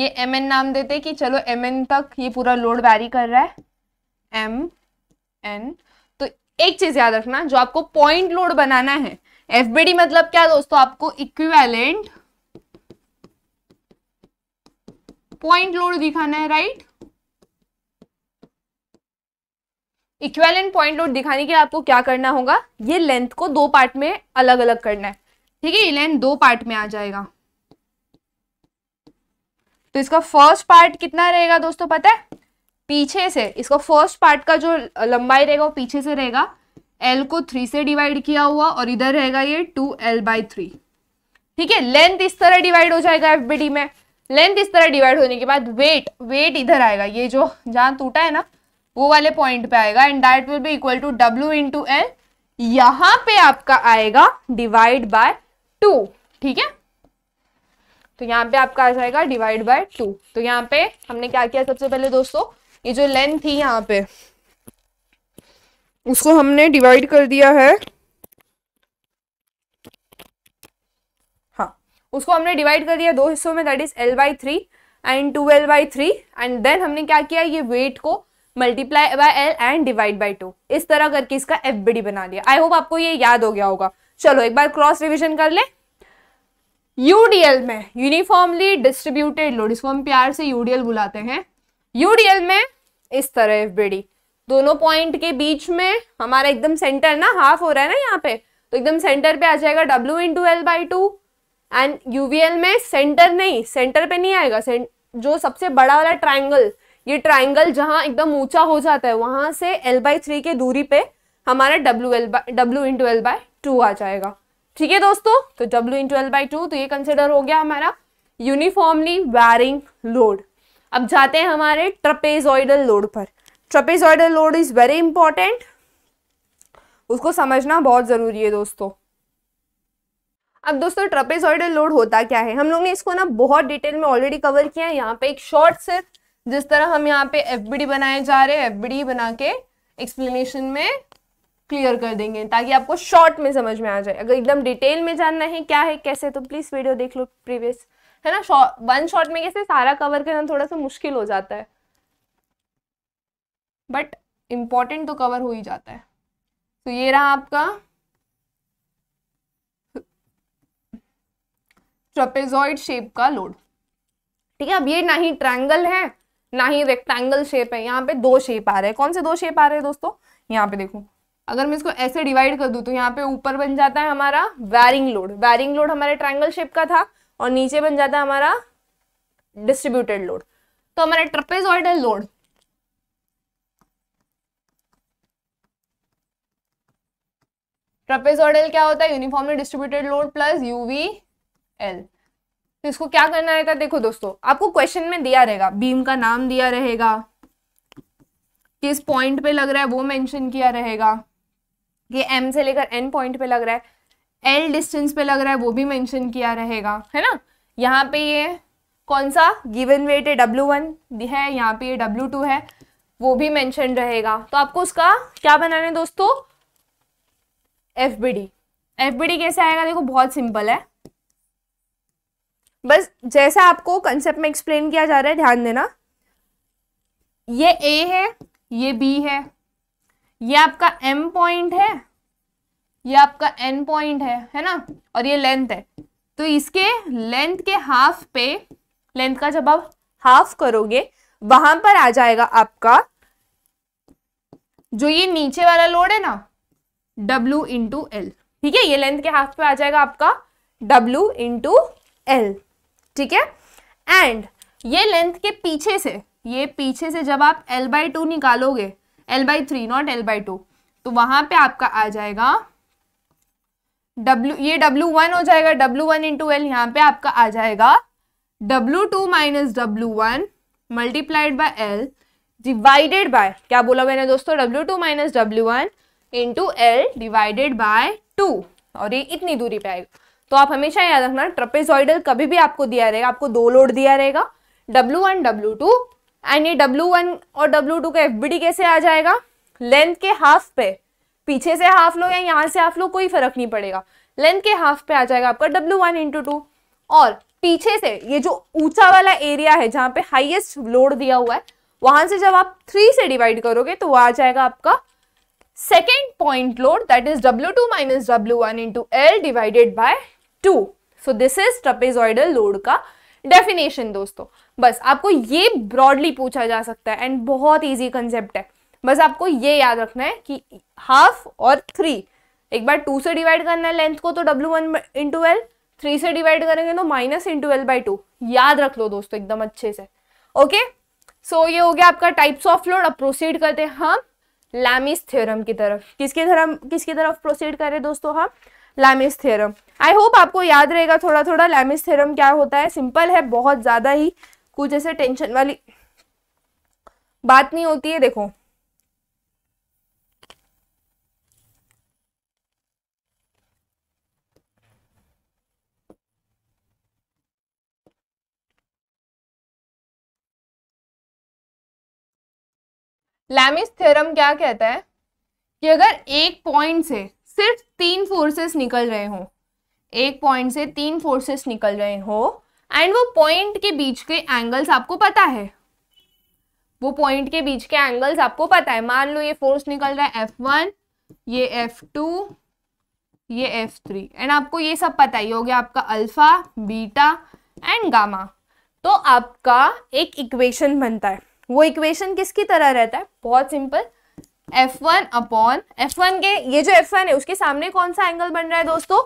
ये एम एन नाम देते कि चलो एम एन तक ये पूरा लोड वैरी कर रहा है एम एन एक चीज याद रखना जो आपको पॉइंट लोड बनाना है एफबीडी मतलब क्या दोस्तों आपको इक्विवेलेंट पॉइंट लोड दिखाना है राइट इक्वेलेंट पॉइंट लोड दिखाने के लिए आपको क्या करना होगा ये लेंथ को दो पार्ट में अलग अलग करना है ठीक है ये लेंथ दो पार्ट में आ जाएगा तो इसका फर्स्ट पार्ट कितना रहेगा दोस्तों पता है पीछे से इसको फर्स्ट पार्ट का जो लंबाई रहेगा वो पीछे से रहेगा एल को थ्री से डिवाइड किया हुआ और इधर रहेगा ये टू एल बाई थ्री ठीक है लेंथ इस तरह डिवाइड हो जाएगा एफ बी डी में लेंथ इस तरह डिवाइड होने के बाद वेट वेट इधर आएगा ये जो जहां टूटा है ना वो वाले पॉइंट पे आएगा and that will be equal to W two L यहाँ पे आपका आएगा डिवाइड बाय टू ठीक है तो यहाँ पे आपका आ जाएगा डिवाइड बाय टू तो यहाँ पे हमने क्या किया सबसे पहले दोस्तों ये जो लेंथ थी यहाँ पे उसको हमने डिवाइड कर दिया है हाँ उसको हमने डिवाइड कर दिया दो हिस्सों में that is L by three and two L by three and then हमने क्या किया ये वेट को multiply by L and divide by two इस तरह करके इसका एफ बी डी बना लिया आई होप आपको ये याद हो गया होगा चलो एक बार क्रॉस रिविजन कर ले यूडीएल में यूनिफॉर्मली डिस्ट्रीब्यूटेड लोड इसको हम प्यार से यूडीएल बुलाते हैं यूडीएल में इस तरह एफ बी डी दोनों पॉइंट के बीच में हमारा एकदम सेंटर ना हाफ हो रहा है ना यहाँ पे तो एकदम सेंटर पे आ जाएगा W into L by two and UVL में सेंटर नहीं सेंटर पे नहीं आएगा जो सबसे बड़ा वाला ट्राइंगल ये ट्राइंगल जहाँ एकदम ऊंचा हो जाता है वहां से एल बाई थ्री के दूरी पे हमारा W L by W into L by two आ जाएगा ठीक है दोस्तों तो W into L by two तो ये कंसिडर हो गया हमारा यूनिफॉर्मली वैरिंग लोड अब जाते हैं हमारे ट्रपेजॉइडल लोड पर trapezoidal load is very important उसको समझना बहुत ज़रूरी है दोस्तों अब दोस्तों ट्रपेजॉइडल लोड होता क्या है हम लोग ने इसको ना बहुत डिटेल में ऑलरेडी कवर किया है यहाँ पे एक शॉर्ट से जिस तरह हम यहाँ पे एफ बनाए जा रहे हैं एफ बना के एक्सप्लेनेशन में क्लियर कर देंगे ताकि आपको शॉर्ट में समझ में आ जाए अगर एकदम डिटेल में जानना है क्या है कैसे तो प्लीज़ वीडियो देख लो प्रीवियस है ना वन शॉट में कैसे सारा कवर करना थोड़ा सा मुश्किल हो जाता है बट इम्पॉर्टेंट तो कवर हो ही जाता है तो ये रहा आपका ट्रपेजॉइड शेप का लोड ठीक है अब ये ना ही ट्रायंगल है ना ही रेक्टेंगल शेप है यहाँ पे दो शेप आ रहे हैं कौन से दो शेप आ रहे हैं दोस्तों यहाँ पे देखो अगर मैं इसको ऐसे डिवाइड कर दूं तो यहाँ पे ऊपर बन जाता है हमारा वैरिंग लोड वैरिंग लोड हमारे ट्रायंगल शेप का था और नीचे बन जाता है हमारा डिस्ट्रीब्यूटेड लोड तो हमारा ट्रपेजॉइडल लोड ट्रपेजॉइडल क्या होता है uniformly distributed load plus UV L तो इसको क्या करना रहता है देखो दोस्तों आपको क्वेश्चन में दिया रहेगा बीम का नाम दिया रहेगा किस पॉइंट पे लग रहा है वो मेंशन किया रहेगा कि एम से लेकर एन पॉइंट पे लग रहा है एल डिस्टेंस पे लग रहा है वो भी मेंशन किया रहेगा है ना यहाँ पे ये कौन सा गिवन वेट है डब्ल्यू वन है यहाँ पे ये डब्ल्यू टू है वो भी मेंशन रहेगा तो आपको उसका क्या बनाना है दोस्तों F B D F B D कैसे आएगा देखो बहुत सिंपल है बस जैसा आपको कंसेप्ट में एक्सप्लेन किया जा रहा है ध्यान देना ये ए है ये बी है ये आपका एम पॉइंट है ये आपका एन पॉइंट है है ना और ये लेंथ है तो इसके लेंथ के हाफ पे लेंथ का जब आप हाफ करोगे वहां पर आ जाएगा आपका जो ये नीचे वाला लोड है ना W इंटू एल ठीक है ये लेंथ के हाफ पे आ जाएगा आपका W इंटू एल ठीक है एंड ये लेंथ के पीछे से ये पीछे से जब आप L बाई टू निकालोगे L by three not L by two तो वहां पे आपका आ जाएगा W ये W1 हो जाएगा W1 वन इंटू एल यहाँ पे आपका आ जाएगा W2 two minus W one multiplied by L divided by क्या बोला मैंने दोस्तों W2 two minus W one into L divided by two और ये इतनी दूरी पे आएगा तो आप हमेशा याद रखना ट्रपेजॉइडल कभी भी आपको दिया रहेगा आपको दो लोड दिया रहेगा W1 W2 एंड ये वन और W2 का एफ कैसे आ जाएगा लेंथ के हाफ पे पीछे से हाफ लो या यहाँ से हाफ लो कोई फर्क नहीं पड़ेगा लेंथ के हाफ पे आ जाएगा आपका डब्ल्यू वन इंटू टू और पीछे से ये जो ऊंचा वाला एरिया है जहां पे हाईएस्ट लोड दिया हुआ है वहां से जब आप थ्री से डिवाइड करोगे तो वो आ जाएगा आपका second point load that is W two minus W one into L divided by two so this is trapezoidal load का डेफिनेशन दोस्तों बस आपको ये ब्रॉडली पूछा जा सकता है एंड बहुत ईजी कंसेप्ट है बस आपको ये याद रखना है कि हाफ और थ्री एक बार टू से डिवाइड करना है लेंथ को तो W one into L three से डिवाइड करेंगे तो minus into L by two याद रख लो दोस्तों एकदम अच्छे से ओके सो so, ये हो गया आपका टाइप्स ऑफ लोड अब प्रोसीड करते हैं हम लैमिस थ्योरम की तरफ किसकी धर्म किसकी तरफ प्रोसीड करें दोस्तों हम लैमिस थ्योरम आई होप आपको याद रहेगा थोड़ा थोड़ा लैमिस थ्योरम क्या होता है सिंपल है बहुत ज़्यादा ही कुछ ऐसे टेंशन वाली बात नहीं होती है देखो लैमिस थ्योरम क्या कहता है कि अगर एक पॉइंट से सिर्फ तीन फोर्सेस निकल रहे हों एक पॉइंट से तीन फोर्सेस निकल रहे हो एंड वो पॉइंट के बीच के एंगल्स आपको पता है वो पॉइंट के बीच के एंगल्स आपको पता है मान लो ये फोर्स निकल रहा है एफ वन ये एफ टू ये एफ थ्री एंड आपको ये सब पता ही हो गया आपका अल्फा बीटा एंड गामा तो आपका एक इक्वेशन बनता है वो इक्वेशन किसकी तरह रहता है बहुत simple F1 one upon F के ये जो F1 है उसके सामने कौन सा एंगल बन रहा है दोस्तों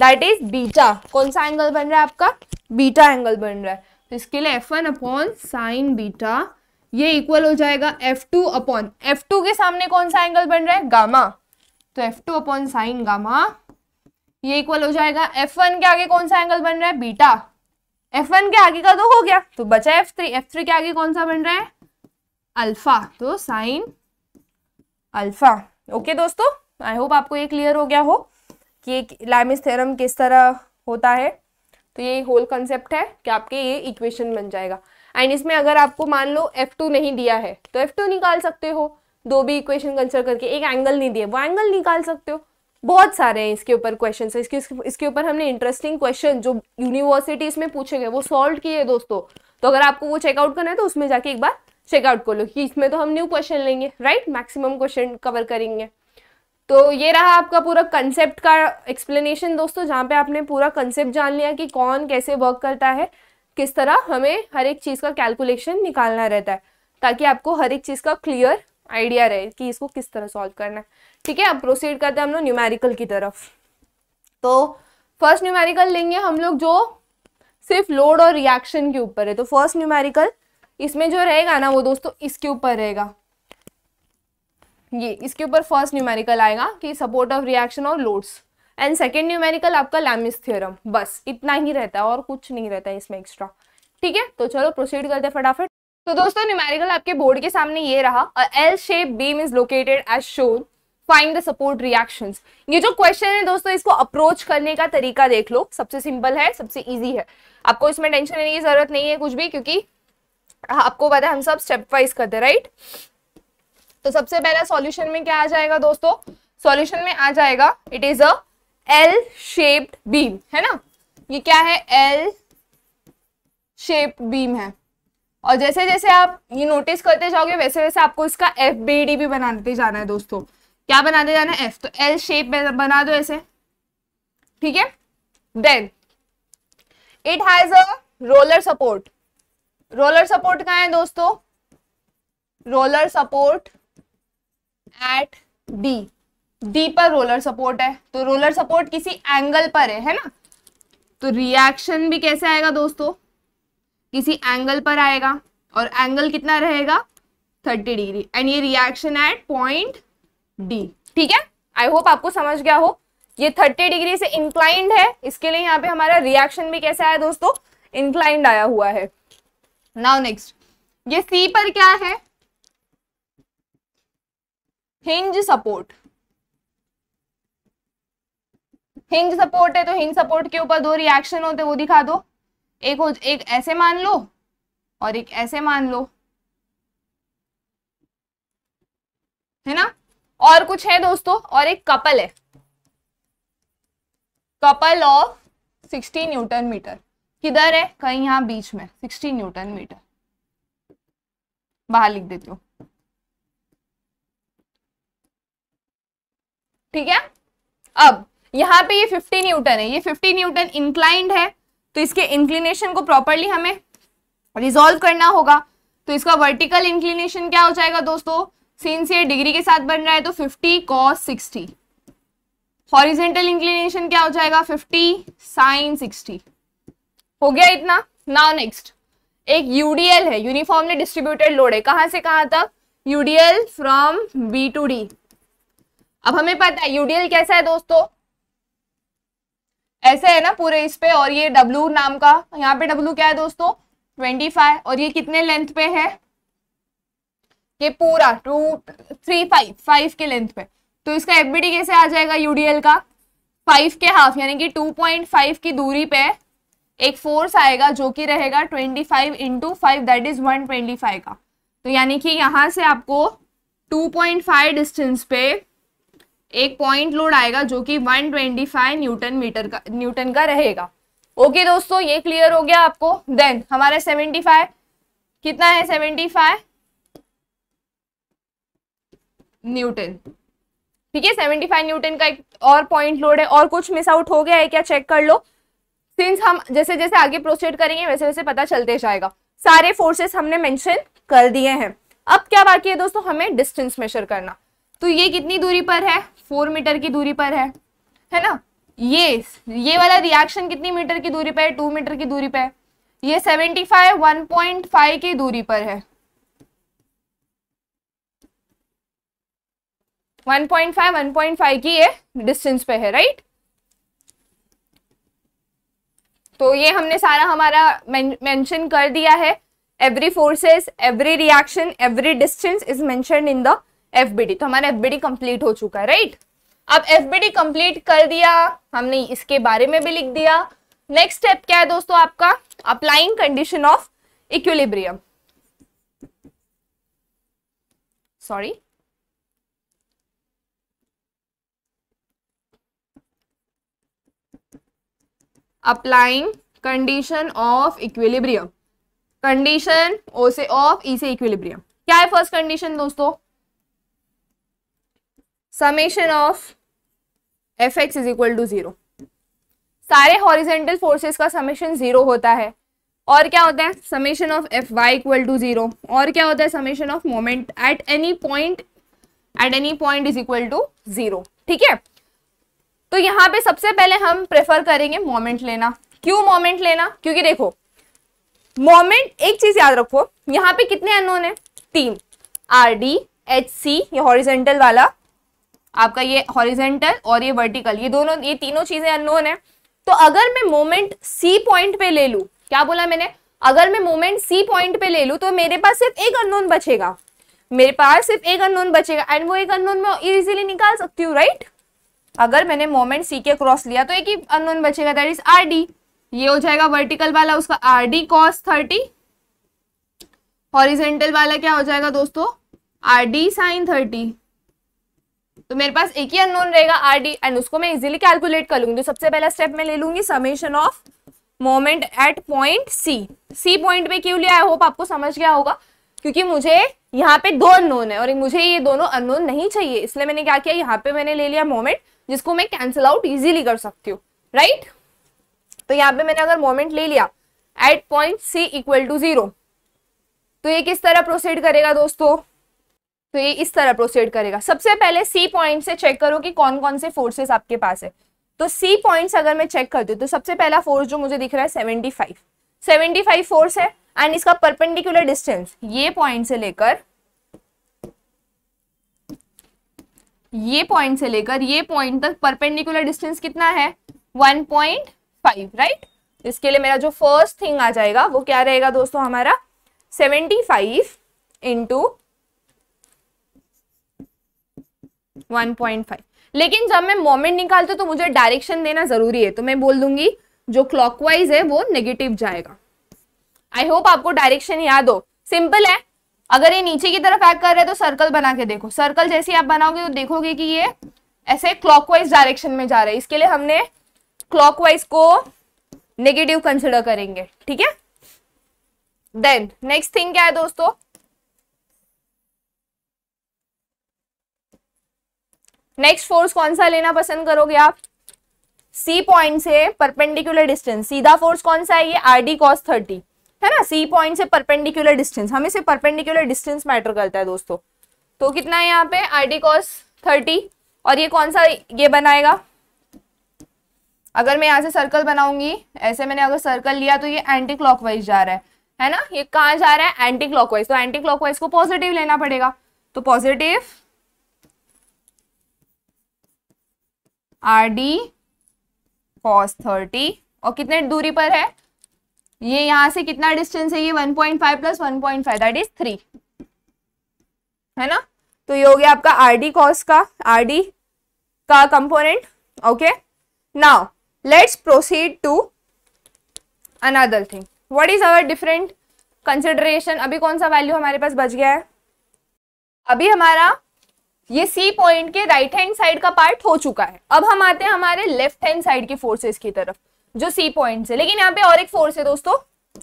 दैट इज बीटा कौन सा एंगल बन रहा है आपका बीटा एंगल बन रहा है तो इसके लिए F1 one upon sine beta ये इक्वल हो जाएगा F2 टू अपॉन एफ के सामने कौन सा एंगल बन रहा है गामा तो F2 two upon sine gamma ये इक्वल हो जाएगा F1 के आगे कौन सा एंगल बन रहा है बीटा F1 के आगे का तो हो गया तो बचा F3 F3 के आगे कौन सा बन रहा है अल्फा तो साइन अल्फा ओके दोस्तों आई होप आपको ये क्लियर हो गया हो कि एक लाइमिस थेरम किस तरह होता है तो ये होल कंसेप्ट है कि आपके ये इक्वेशन बन जाएगा एंड इसमें अगर आपको मान लो F2 नहीं दिया है तो F2 निकाल सकते हो दो भी इक्वेशन कंसिडर करके एक एंगल नहीं दिया वो एंगल निकाल सकते हो बहुत सारे हैं इसके ऊपर क्वेश्चन है इसके इसके ऊपर हमने इंटरेस्टिंग क्वेश्चन जो यूनिवर्सिटीज में पूछे गए वो सॉल्व किए दोस्तों तो अगर आपको वो चेकआउट करना है तो उसमें जाके एक बार चेकआउट कर लो कि इसमें तो हम न्यू क्वेश्चन लेंगे राइट मैक्सिमम क्वेश्चन कवर करेंगे तो ये रहा आपका पूरा कंसेप्ट का एक्सप्लेनेशन दोस्तों जहाँ पे आपने पूरा कंसेप्ट जान लिया कि कौन कैसे वर्क करता है किस तरह हमें हर एक चीज़ का कैलकुलेशन निकालना रहता है ताकि आपको हर एक चीज़ का क्लियर आइडिया रहे कि इसको किस तरह सॉल्व करना है ठीक है अब प्रोसीड करते हैं हम लोग न्यूमेरिकल की तरफ तो फर्स्ट न्यूमेरिकल लेंगे हम लोग जो सिर्फ लोड और रिएक्शन के ऊपर है तो फर्स्ट न्यूमेरिकल इसमें जो रहेगा ना वो दोस्तों इसके ऊपर रहेगा ये इसके ऊपर फर्स्ट न्यूमेरिकल आएगा कि सपोर्ट ऑफ रिएक्शन और लोड्स एंड सेकेंड न्यूमेरिकल आपका लैमिस थियोरम बस इतना ही रहता है और कुछ नहीं रहता है इसमें एक्स्ट्रा ठीक है तो चलो प्रोसीड करते फटाफट तो दोस्तों न्यूमेरिकल आपके बोर्ड के सामने ये रहा L shape beam is located as shown find the support reaction ये जो क्वेश्चन है दोस्तों इसको अप्रोच करने का तरीका देख लो सबसे सिंपल है सबसे ईजी है आपको इसमें टेंशन लेने की जरूरत नहीं है कुछ भी क्योंकि हाँ, आपको पता है हम सब स्टेप वाइज करते राइट तो सबसे पहला सॉल्यूशन में क्या आ जाएगा दोस्तों सॉल्यूशन में आ जाएगा it is a L shaped beam है ना ये क्या है एल शेप्ड बीम है और जैसे जैसे आप ये नोटिस करते जाओगे वैसे वैसे आपको इसका एफ बी डी भी बनाते जाना है दोस्तों क्या बनाते जाना है एफ तो एल शेप बना दो ऐसे ठीक है then it has a roller support roller support कहाँ है दोस्तों roller support at D D पर रोलर सपोर्ट है तो रोलर सपोर्ट किसी एंगल पर है है ना तो रिएक्शन भी कैसे आएगा दोस्तों किसी एंगल पर आएगा और एंगल कितना रहेगा थर्टी डिग्री एंड ये रिएक्शन एट पॉइंट डी ठीक है आई होप आपको समझ गया हो ये थर्टी डिग्री से इंक्लाइंड है इसके लिए यहाँ पे हमारा रिएक्शन भी कैसे आया दोस्तों इंक्लाइंड आया हुआ है नाउ नेक्स्ट ये सी पर क्या है हिंज सपोर्ट हिंज सपोर्ट है तो हिंज सपोर्ट के ऊपर दो रिएक्शन होते हैं वो दिखा दो एक हो एक ऐसे मान लो और एक ऐसे मान लो है ना और कुछ है दोस्तों और एक कपल है कपल ऑफ 60 न्यूटन मीटर किधर है कहीं यहाँ बीच में सिक्सटी न्यूटन मीटर बाहर लिख देती हूँ ठीक है अब यहाँ पे ये 50 न्यूटन है ये 50 न्यूटन इंक्लाइंड है तो इसके इंक्लिनेशन को प्रॉपरली हमें रिजोल्व करना होगा तो इसका वर्टिकल इंक्लिनेशन क्या हो जाएगा दोस्तों सिंस ये डिग्री के साथ बन रहा है तो 50 cos 60 हॉरिजेंटल इंक्लिनेशन क्या हो जाएगा 50 साइन सिक्सटी हो गया इतना नाउ नेक्स्ट एक यूडीएल है यूनिफॉर्मली डिस्ट्रीब्यूटेड लोड है कहां से कहां तक UDL from B to D अब हमें पता है यूडीएल कैसा है दोस्तों ऐसे है ना पूरे इस पे और ये डब्लू नाम का यहाँ पे डब्लू क्या है दोस्तों ट्वेंटी फाइव और ये कितने लेंथ पे है ये पूरा टू थ्री फाइव फाइव के लेंथ पे तो इसका एफबीडी कैसे आ जाएगा यूडीएल का फाइव के हाफ यानी कि टू पॉइंट फाइव की दूरी पे एक फोर्स आएगा जो कि रहेगा twenty five into five that is one twenty five का तो यानी कि यहाँ से आपको टू पॉइंट फाइव डिस्टेंस पे एक पॉइंट लोड आएगा जो कि one twenty five newton meter का न्यूटन का रहेगा ओके okay, दोस्तों ये क्लियर हो गया आपको देन हमारा सेवेंटी फाइव कितना है सेवेंटी फाइव न्यूटन ठीक है सेवेंटी फाइव न्यूटन का एक और पॉइंट लोड है और कुछ मिस आउट हो गया है क्या चेक कर लो सिंस हम जैसे जैसे आगे प्रोसीड करेंगे वैसे वैसे पता चलते जाएगा सारे फोर्सेस हमने मेंशन कर दिए हैं अब क्या बाकी है दोस्तों हमें डिस्टेंस मेजर करना तो ये कितनी दूरी पर है फोर मीटर की दूरी पर है है ना ये ये वाला रिएक्शन कितनी मीटर की दूरी पर है टू मीटर की दूरी पर है ये seventy five one point five की दूरी पर है one point five one point five की ये डिस्टेंस पे है राइट तो ये हमने सारा हमारा मेंशन कर दिया है every forces every reaction every distance is mention in the FBD तो हमारा एफबीडी कंप्लीट हो चुका है राइट अब एफबीडी कंप्लीट कर दिया हमने इसके बारे में भी लिख दिया नेक्स्ट स्टेप क्या है दोस्तों आपका applying condition of equilibrium sorry applying condition of equilibrium condition ओ से ऑफ ई e से इक्विलिब्रियम क्या है फर्स्ट कंडीशन दोस्तों summation of F X is equal to zero सारे हॉरिजेंटल फोर्सेस का समेशन जीरो होता है और क्या होता है summation of F Y equal to zero और क्या होता है summation of moment at any point at any point is equal to zero ठीक है तो यहाँ पे सबसे पहले हम प्रेफर करेंगे मोमेंट लेना क्यों मोमेंट लेना क्योंकि देखो मोमेंट एक चीज याद रखो यहाँ पे कितने अनोन है तीन आर डी एच सी ये हॉरिजेंटल वाला आपका ये हॉरिजेंटल और ये वर्टिकल ये दोनों ये तीनों चीजें अनोन है तो अगर मैं मोमेंट सी पॉइंट पे ले लू क्या बोला मैंने अगर मैं मोमेंट सी पॉइंट पे ले लू तो मेरे पास सिर्फ एक अनोन बचेगा मेरे पास सिर्फ एक अनोन बचेगा एंड वो एक अनोन मैं इजिली निकाल सकती हूँ राइट अगर मैंने मोमेंट सी के क्रॉस लिया तो एक ही अनोन बचेगा दैट इज आर डी ये हो जाएगा वर्टिकल वाला उसका R D cos thirty horizontal वाला क्या हो जाएगा दोस्तों आर डी साइन थर्टी तो मेरे पास एक ही अनोन रहेगा आर डी एंड उसको मैं इजिली कैलकुलेट कर लूंगी तो सबसे पहला स्टेप मैं ले लूंगी summation of moment at point C C point पे क्यों लिया आई होप आपको समझ गया होगा क्योंकि मुझे यहाँ पे दो अनोन है और मुझे ये दोनों अनोन नहीं चाहिए इसलिए मैंने क्या किया यहाँ पे मैंने ले लिया मोमेंट जिसको मैं कैंसिल आउट इजीली कर सकती हूँ राइट तो यहाँ पे मैंने अगर मोमेंट ले लिया at point C equal to zero तो ये किस तरह प्रोसीड करेगा दोस्तों तो ये इस तरह प्रोसीड करेगा सबसे पहले सी पॉइंट से चेक करो कि कौन कौन से फोर्सेस आपके पास है तो सी पॉइंट्स अगर मैं चेक करती हूँ तो सबसे पहला फोर्स जो मुझे दिख रहा है seventy five seventy five force है एंड इसका परपेंडिकुलर डिस्टेंस ये पॉइंट से लेकर ये पॉइंट से लेकर ये पॉइंट तक परपेंडिकुलर डिस्टेंस कितना है 1.5 राइट इसके लिए मेरा जो फर्स्ट थिंग आ जाएगा वो क्या रहेगा दोस्तों हमारा 75 फाइव इंटू लेकिन जब मैं मोमेंट निकालती हूँ तो मुझे डायरेक्शन देना जरूरी है तो मैं बोल दूंगी जो क्लॉकवाइज है वो नेगेटिव जाएगा आई होप आपको डायरेक्शन याद हो सिंपल है अगर ये नीचे की तरफ एक्ट कर रहे हैं तो सर्कल बना के देखो सर्कल जैसे आप बनाओगे तो देखोगे कि ये ऐसे क्लॉकवाइज डायरेक्शन में जा रहे हैं इसके लिए हमने क्लॉकवाइज को नेगेटिव कंसिडर करेंगे ठीक है देन नेक्स्ट थिंग क्या है दोस्तों नेक्स्ट फोर्स कौन सा लेना पसंद करोगे आप सी पॉइंट से परपेंडिकुलर डिस्टेंस सीधा फोर्स कौन सा है ये आर डी कॉस थर्टी है ना सी पॉइंट से परपेंडिकुलर डिस्टेंस हमें से परपेंडिकुलर डिस्टेंस मैटर करता है दोस्तों तो कितना है यहाँ पे आर डी कॉस थर्टी और ये कौन सा ये बनाएगा अगर मैं यहाँ से सर्कल बनाऊंगी ऐसे मैंने अगर सर्कल लिया तो ये एंटी क्लॉकवाइज जा रहा है है ना ये कहाँ जा रहा है एंटी क्लॉकवाइज तो एंटी क्लॉकवाइज को पॉजिटिव लेना पड़ेगा तो positive R D cos thirty और कितने दूरी पर है ये यहां से कितना डिस्टेंस है ये 1.5 point five plus one point five that is three है ना तो ये हो गया आपका आर डी कॉस का आर डी का component okay now let's proceed to another thing what is our different consideration अभी कौन सा वैल्यू हमारे पास बच गया है अभी हमारा ये सी पॉइंट के राइट हैंड साइड का पार्ट हो चुका है अब हम आते हैं हमारे लेफ्ट हैंड साइड की फोर्सेस की तरफ जो सी पॉइंट है लेकिन यहाँ पे और एक फोर्स है दोस्तों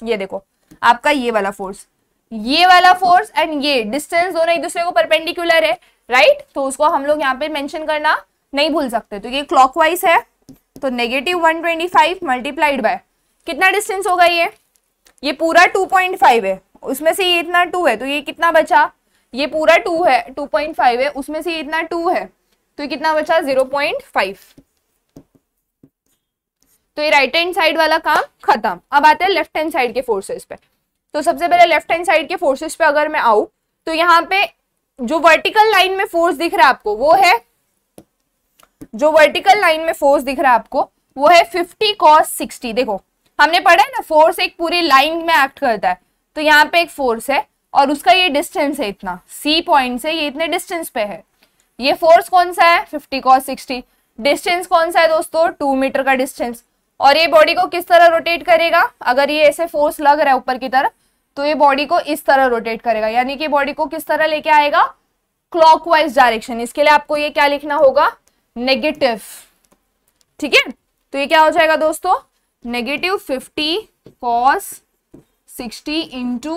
ये देखो आपका ये वाला फोर्स ये वाला फोर्स एंड ये डिस्टेंस दोनों एक दूसरे को परपेंडिकुलर है राइट तो उसको हम लोग यहाँ पे मेंशन करना नहीं भूल सकते तो ये क्लॉकवाइज है तो negative one twenty five multiplied by कितना डिस्टेंस होगा ये ये पूरा टू पॉइंट फाइव है उसमें से ये इतना टू है तो ये कितना बचा ये पूरा टू है टू पॉइंट फाइव है उसमें से ये इतना टू है तो ये कितना बचा जीरो पॉइंट फाइव तो ये राइट हैंड साइड वाला काम खत्म अब आते हैं लेफ्ट हैंड साइड के फोर्सेस पे तो सबसे पहले लेफ्ट हैंड साइड के फोर्सेस पे अगर मैं आऊं तो यहाँ पे जो वर्टिकल लाइन में फोर्स दिख रहा है आपको वो है जो वर्टिकल लाइन में फोर्स दिख रहा है आपको वो है फिफ्टी कॉस सिक्सटी देखो हमने पढ़ा है ना फोर्स एक पूरी लाइन में एक्ट करता है तो यहाँ पे एक फोर्स है और उसका ये डिस्टेंस है इतना सी पॉइंट से ये इतने डिस्टेंस पे है ये फोर्स कौन सा है फिफ्टी कॉस सिक्सटी डिस्टेंस कौन सा है दोस्तों टू मीटर का डिस्टेंस और ये बॉडी को किस तरह रोटेट करेगा अगर ये ऐसे फोर्स लग रहा है ऊपर की तरफ तो ये बॉडी को इस तरह रोटेट करेगा यानी कि बॉडी को किस तरह लेके आएगा क्लॉकवाइज डायरेक्शन इसके लिए आपको ये क्या लिखना होगा नेगेटिव ठीक है तो ये क्या हो जाएगा दोस्तों negative fifty cos sixty into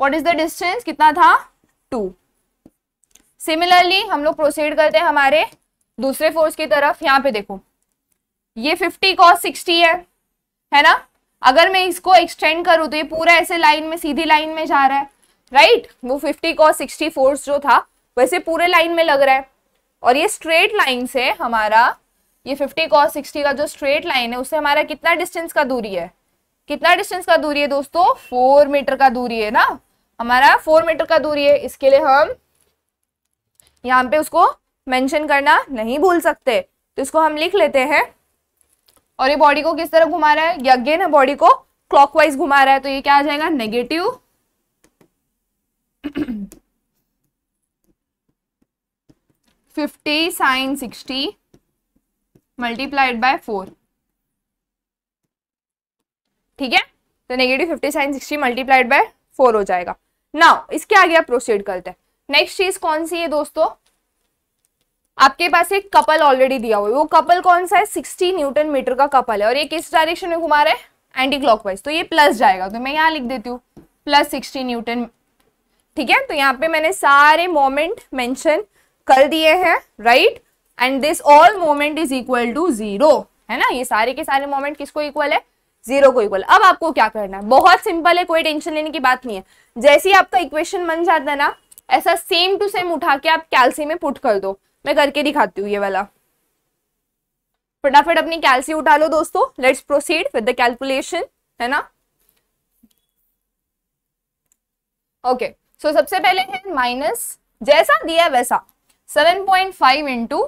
what is the distance कितना था टू सिमिलरली हम लोग प्रोसीड करते हैं हमारे दूसरे फोर्स की तरफ यहां पे देखो ये फिफ्टी कॉस सिक्सटी है है ना अगर मैं इसको एक्सटेंड करूँ तो ये पूरा ऐसे लाइन में सीधी लाइन में जा रहा है राइट right? वो फिफ्टी कॉस सिक्सटी फोर्स जो था वैसे पूरे लाइन में लग रहा है और ये स्ट्रेट लाइन से हमारा ये फिफ्टी कॉस सिक्सटी का जो स्ट्रेट लाइन है उससे हमारा कितना डिस्टेंस का दूरी है कितना डिस्टेंस का दूरी है दोस्तों फोर मीटर का दूरी है ना हमारा फोर मीटर का दूरी है इसके लिए हम यहाँ पे उसको मेंशन करना नहीं भूल सकते तो इसको हम लिख लेते हैं और ये बॉडी को किस तरह घुमा रहा है ये अगेन है बॉडी को क्लॉकवाइज घुमा रहा है तो ये क्या आ जाएगा negative fifty sine sixty multiplied by four ठीक है तो negative fifty sine sixty multiplied by four हो जाएगा नाउ इसके आगे आप प्रोसीड करते हैं नेक्स्ट चीज कौन सी है दोस्तों आपके पास एक कपल ऑलरेडी दिया हुआ है वो कपल कौन सा है सिक्सटी न्यूटन मीटर का कपल है और ये किस डायरेक्शन में घुमा रहा है एंटी क्लॉकवाइज तो ये प्लस जाएगा तो मैं यहाँ लिख देती हूँ प्लस सिक्सटी न्यूटन ठीक है तो यहाँ पे मैंने सारे मोमेंट मेंशन कर दिए हैं right and this all moment is equal to zero है ना ये सारे के सारे मोमेंट किसको इक्वल है जीरो को इक्वल अब आपको क्या करना है बहुत सिंपल है कोई टेंशन लेने की बात नहीं है जैसे ही आपका इक्वेशन बन जाता है ना ऐसा सेम टू सेम उठा के आप कैल्सी में पुट कर दो मैं करके दिखाती हूँ ये वाला फटाफट अपनी कैलसी उठा लो दोस्तों let's proceed with the calculation है ना ओके okay, सो so सबसे पहले है माइनस जैसा दिया वैसा 7.5 point five into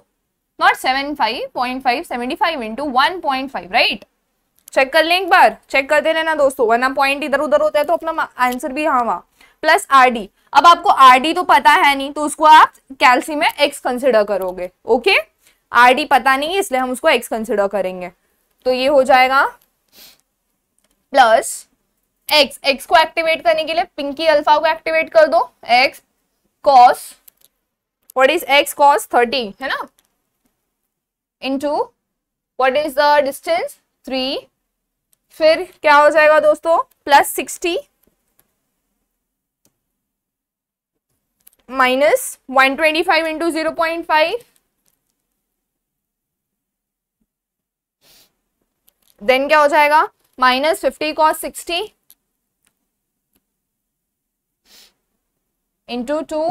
nought seven five point five seventy five into one point five right check कर लें एक बार चेक करते रहना दोस्तों वरना पॉइंट इधर उधर होता है तो अपना आंसर भी हाँ वहाँ प्लस आर डी अब आपको आरडी तो पता है नहीं तो उसको आप कैल्सी में एक्स कंसिडर करोगे ओके आरडी पता नहीं है इसलिए हम उसको एक्स कंसिडर करेंगे तो ये हो जाएगा प्लस एक्स एक्स को एक्टिवेट करने के लिए पिंकी अल्फा को एक्टिवेट कर दो X cos what is X cos thirty है ना into what is the distance three फिर क्या हो जाएगा दोस्तों plus sixty five 125 zero point five then क्या हो जाएगा minus fifty cos sixty into two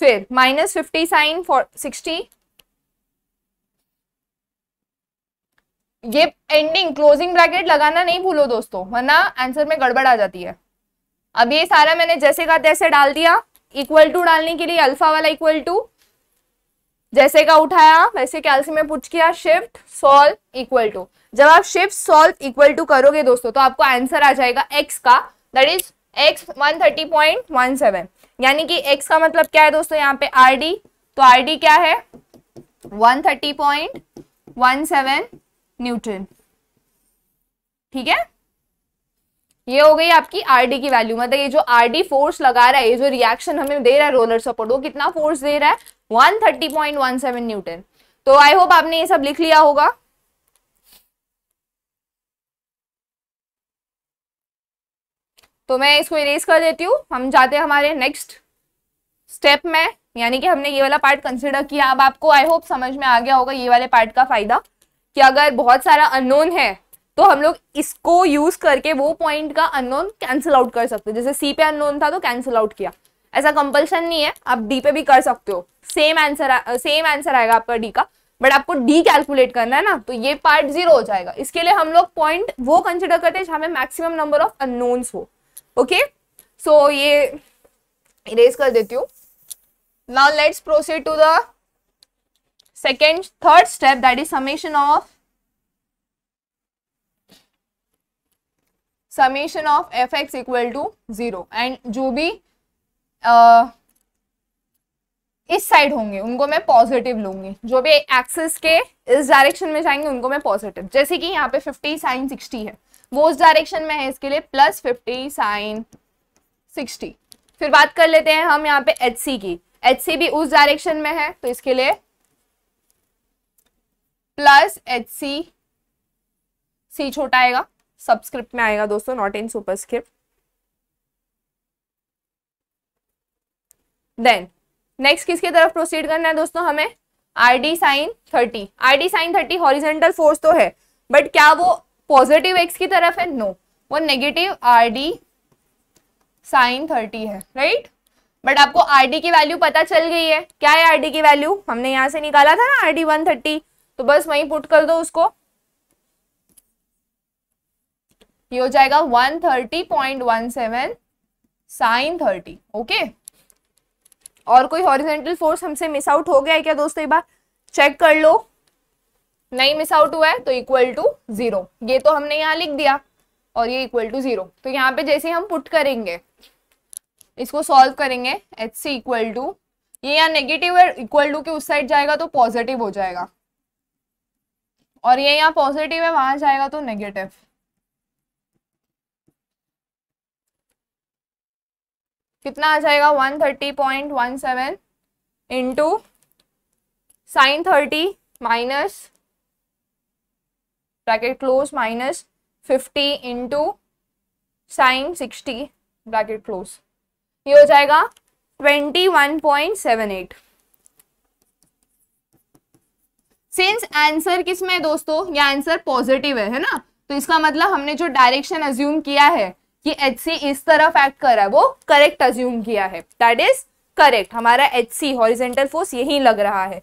फिर minus fifty sine four sixty ये एंडिंग क्लोजिंग ब्रैकेट लगाना नहीं भूलो दोस्तों वरना आंसर में गड़बड़ आ जाती है अब ये सारा मैंने जैसे का तैसे डाल दिया इक्वल टू डालने के लिए अल्फा वाला इक्वल टू जैसे का उठाया वैसे क्या में पूछ किया शिफ्ट सॉल्व इक्वल टू जब आप शिफ्ट सॉल्व इक्वल टू करोगे दोस्तों तो आपको आंसर आ जाएगा एक्स का that is X one thirty point one seven यानी कि एक्स का मतलब क्या है दोस्तों यहाँ पे आर डी तो आर डी क्या है one thirty point one seven newton ठीक है ये हो गई आपकी आरडी की वैल्यू मतलब ये जो आरडी फोर्स लगा रहा है ये जो रिएक्शन हमें दे रहा है रोलर सपोर्ट वो कितना फोर्स दे रहा है 130.17 न्यूटन तो आई होप आपने ये सब लिख लिया होगा तो मैं इसको इरेज कर देती हूँ हम जाते हैं हमारे नेक्स्ट स्टेप में यानी कि हमने ये वाला पार्ट कंसिडर किया अब आपको आई होप समझ में आ गया होगा ये वाले पार्ट का फायदा कि अगर बहुत सारा अननोन है तो हम लोग इसको यूज करके वो पॉइंट का अनोन कैंसिल आउट कर सकते हो जैसे सी पे अनोन था तो कैंसिल आउट किया ऐसा कंपल्शन नहीं है आप डी पे भी कर सकते हो सेम आंसर सेम आंसर आएगा आपका डी का बट आपको डी कैलकुलेट करना है ना तो ये पार्ट जीरो हो जाएगा इसके लिए हम लोग पॉइंट वो कंसिडर करते हैं जहां में मैक्सिमम नंबर ऑफ अनोन हो ओके सो so, ये इरेज कर देती हूँ now let's proceed to the second third step that is summation of summation of F X equal to zero and जो भी uh, इस साइड होंगे उनको मैं पॉजिटिव लूंगी जो भी एक्सिस के इस डायरेक्शन में जाएंगे उनको मैं पॉजिटिव जैसे कि यहाँ पे 50 साइन 60 है वो उस डायरेक्शन में है इसके लिए प्लस 50 साइन 60 फिर बात कर लेते हैं हम यहाँ पे एच की एच भी उस डायरेक्शन में है तो इसके लिए प्लस एच सी छोटा आएगा सबस्क्रिप्ट में आएगा दोस्तों not in superscript then next किसके तरफ प्रोसीड करना है दोस्तों हमें R D sine thirty R D sine thirty horizontal force तो है बट क्या वो पॉजिटिव एक्स की तरफ है नो no. वो negative R D sine thirty है राइट right? बट आपको आर डी की वैल्यू पता चल गई है क्या है आर डी की वैल्यू हमने यहां से निकाला था ना आर डी वन थर्टी तो बस वहीं पुट कर दो उसको ये हो जाएगा one thirty point one seven sine thirty okay और कोई हॉरिजेंटल फोर्स हमसे मिस आउट हो गया है क्या दोस्तों एक बार चेक कर लो नहीं मिस आउट हुआ है तो इक्वल टू जीरो ये तो हमने यहाँ लिख दिया और ये इक्वल टू जीरो तो यहाँ पे जैसे हम पुट करेंगे इसको सॉल्व करेंगे एच सी इक्वल टू ये यहाँ नेगेटिव है इक्वल टू के उस साइड जाएगा तो पॉजिटिव हो जाएगा और ये यहाँ पॉजिटिव है वहां जाएगा तो नेगेटिव कितना आ जाएगा one thirty point one seven into sine thirty minus bracket close minus fifty into sine sixty bracket close ये हो जाएगा twenty one point seven eight since answer किसमें दोस्तों ये आंसर पॉजिटिव है है ना तो इसका मतलब हमने जो डायरेक्शन अज्यूम किया है कि एच इस तरफ एक्ट कर रहा है वो करेक्ट अज्यूम किया है दैट इज करेक्ट हमारा एच सी हॉरिजेंटल फोर्स यही लग रहा है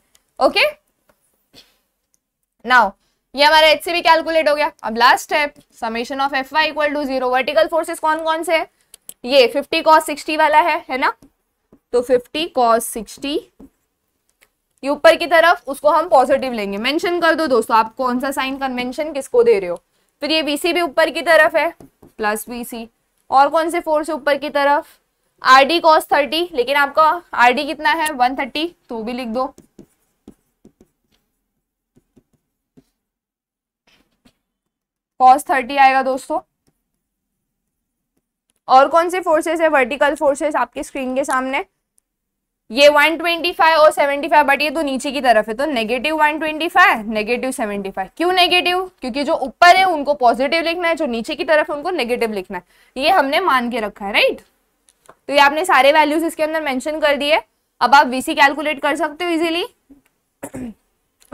ओके नाउ ये हमारा एच भी कैलकुलेट हो गया अब last step summation of F Y equal to zero vertical forces कौन कौन से है ये 50 cos 60 वाला है है ना तो 50 cos 60 ये ऊपर की तरफ उसको हम पॉजिटिव लेंगे मेंशन कर दो दोस्तों आप कौन सा साइन कन्वेंशन किसको दे रहे हो फिर ये बीसी भी ऊपर की तरफ है प्लस बी सी और कौन से फोर्स है ऊपर की तरफ आर डी कॉस थर्टी लेकिन आपका आर डी कितना है वन थर्टी तो भी लिख दो कॉस थर्टी आएगा दोस्तों और कौन से फोर्सेस है वर्टिकल फोर्सेस आपके स्क्रीन के सामने ये 125 और 75 बट ये तो नीचे की तरफ है तो नेगेटिव 125 नेगेटिव 75 क्यों नेगेटिव क्योंकि जो ऊपर है उनको पॉजिटिव लिखना है जो नीचे की तरफ है उनको नेगेटिव लिखना है ये हमने मान के रखा है राइट तो ये आपने सारे वैल्यूज इसके अंदर मेंशन कर दिए अब आप वीसी कैलकुलेट कर सकते हो इजीली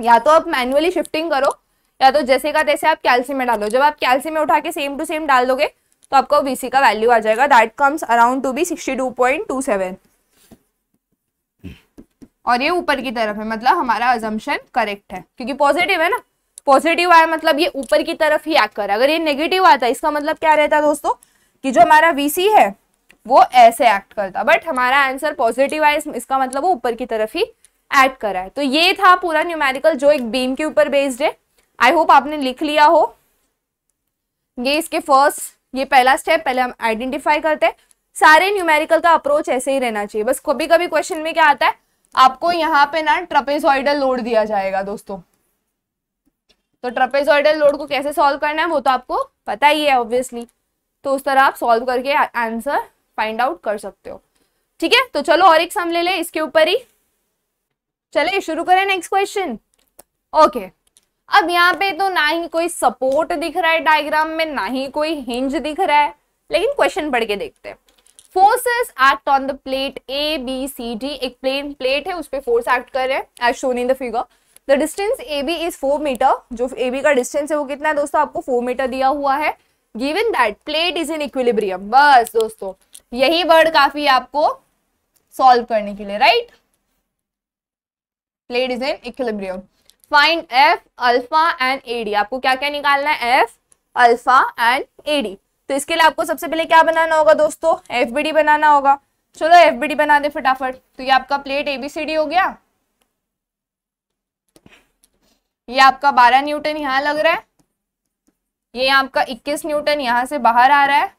या तो आप मैनुअली शिफ्टिंग करो या तो जैसे का तैसे आप कैल्सी में डालो जब आप कैल्सी में उठा के सेम टू सेम डाल दोगे तो आपको वीसी का वैल्यू आ जाएगा that comes around to be sixty two point two seven और ये ऊपर की तरफ है मतलब हमारा अजम्पन करेक्ट है क्योंकि पॉजिटिव है ना पॉजिटिव आया मतलब ये ऊपर की तरफ ही एक्ट कर अगर ये नेगेटिव आता है इसका मतलब क्या रहता है दोस्तों कि जो हमारा वीसी है वो ऐसे एक्ट करता बट हमारा आंसर पॉजिटिव आया इसका मतलब वो ऊपर की तरफ ही एक्ट रहा है तो ये था पूरा न्यूमेरिकल जो एक बीम के ऊपर बेस्ड है आई होप आपने लिख लिया हो ये इसके फर्स्ट ये पहला स्टेप पहले हम आइडेंटिफाई करते हैं सारे न्यूमेरिकल का अप्रोच ऐसे ही रहना चाहिए बस कभी कभी क्वेश्चन में क्या आता है आपको यहाँ पे ना ट्रपेजॉइडल लोड दिया जाएगा दोस्तों तो ट्रपेजॉइडल लोड को कैसे सॉल्व करना है वो तो आपको पता ही है ऑब्वियसली तो उस तरह आप सॉल्व करके आंसर फाइंड आउट कर सकते हो ठीक है तो चलो और एक सम ले ले इसके ऊपर ही चले शुरू करें नेक्स्ट क्वेश्चन ओके अब यहाँ पे तो ना ही कोई सपोर्ट दिख रहा है डायग्राम में ना ही कोई हिंज दिख रहा है लेकिन क्वेश्चन पढ़ के देखते हैं forces act on the plate A B C D एक प्लेन प्लेट है उस पर फोर्स एक्ट कर रहे हैं as shown in the figure the distance A B is four metre जो ए बी का डिस्टेंस है वो कितना है दोस्तों आपको फोर मीटर दिया हुआ है given that plate is in equilibrium बस दोस्तों यही वर्ड काफी है आपको सॉल्व करने के लिए right plate is in equilibrium find F alpha and AD आपको क्या क्या निकालना है एफ अल्फा एंड एडी तो इसके लिए आपको सबसे पहले क्या बनाना होगा दोस्तों एफ बनाना होगा चलो एफ बना दे फटाफट तो ये आपका प्लेट एबीसीडी हो गया ये आपका 12 न्यूटन यहाँ लग रहा है ये आपका 21 न्यूटन यहाँ से बाहर आ रहा है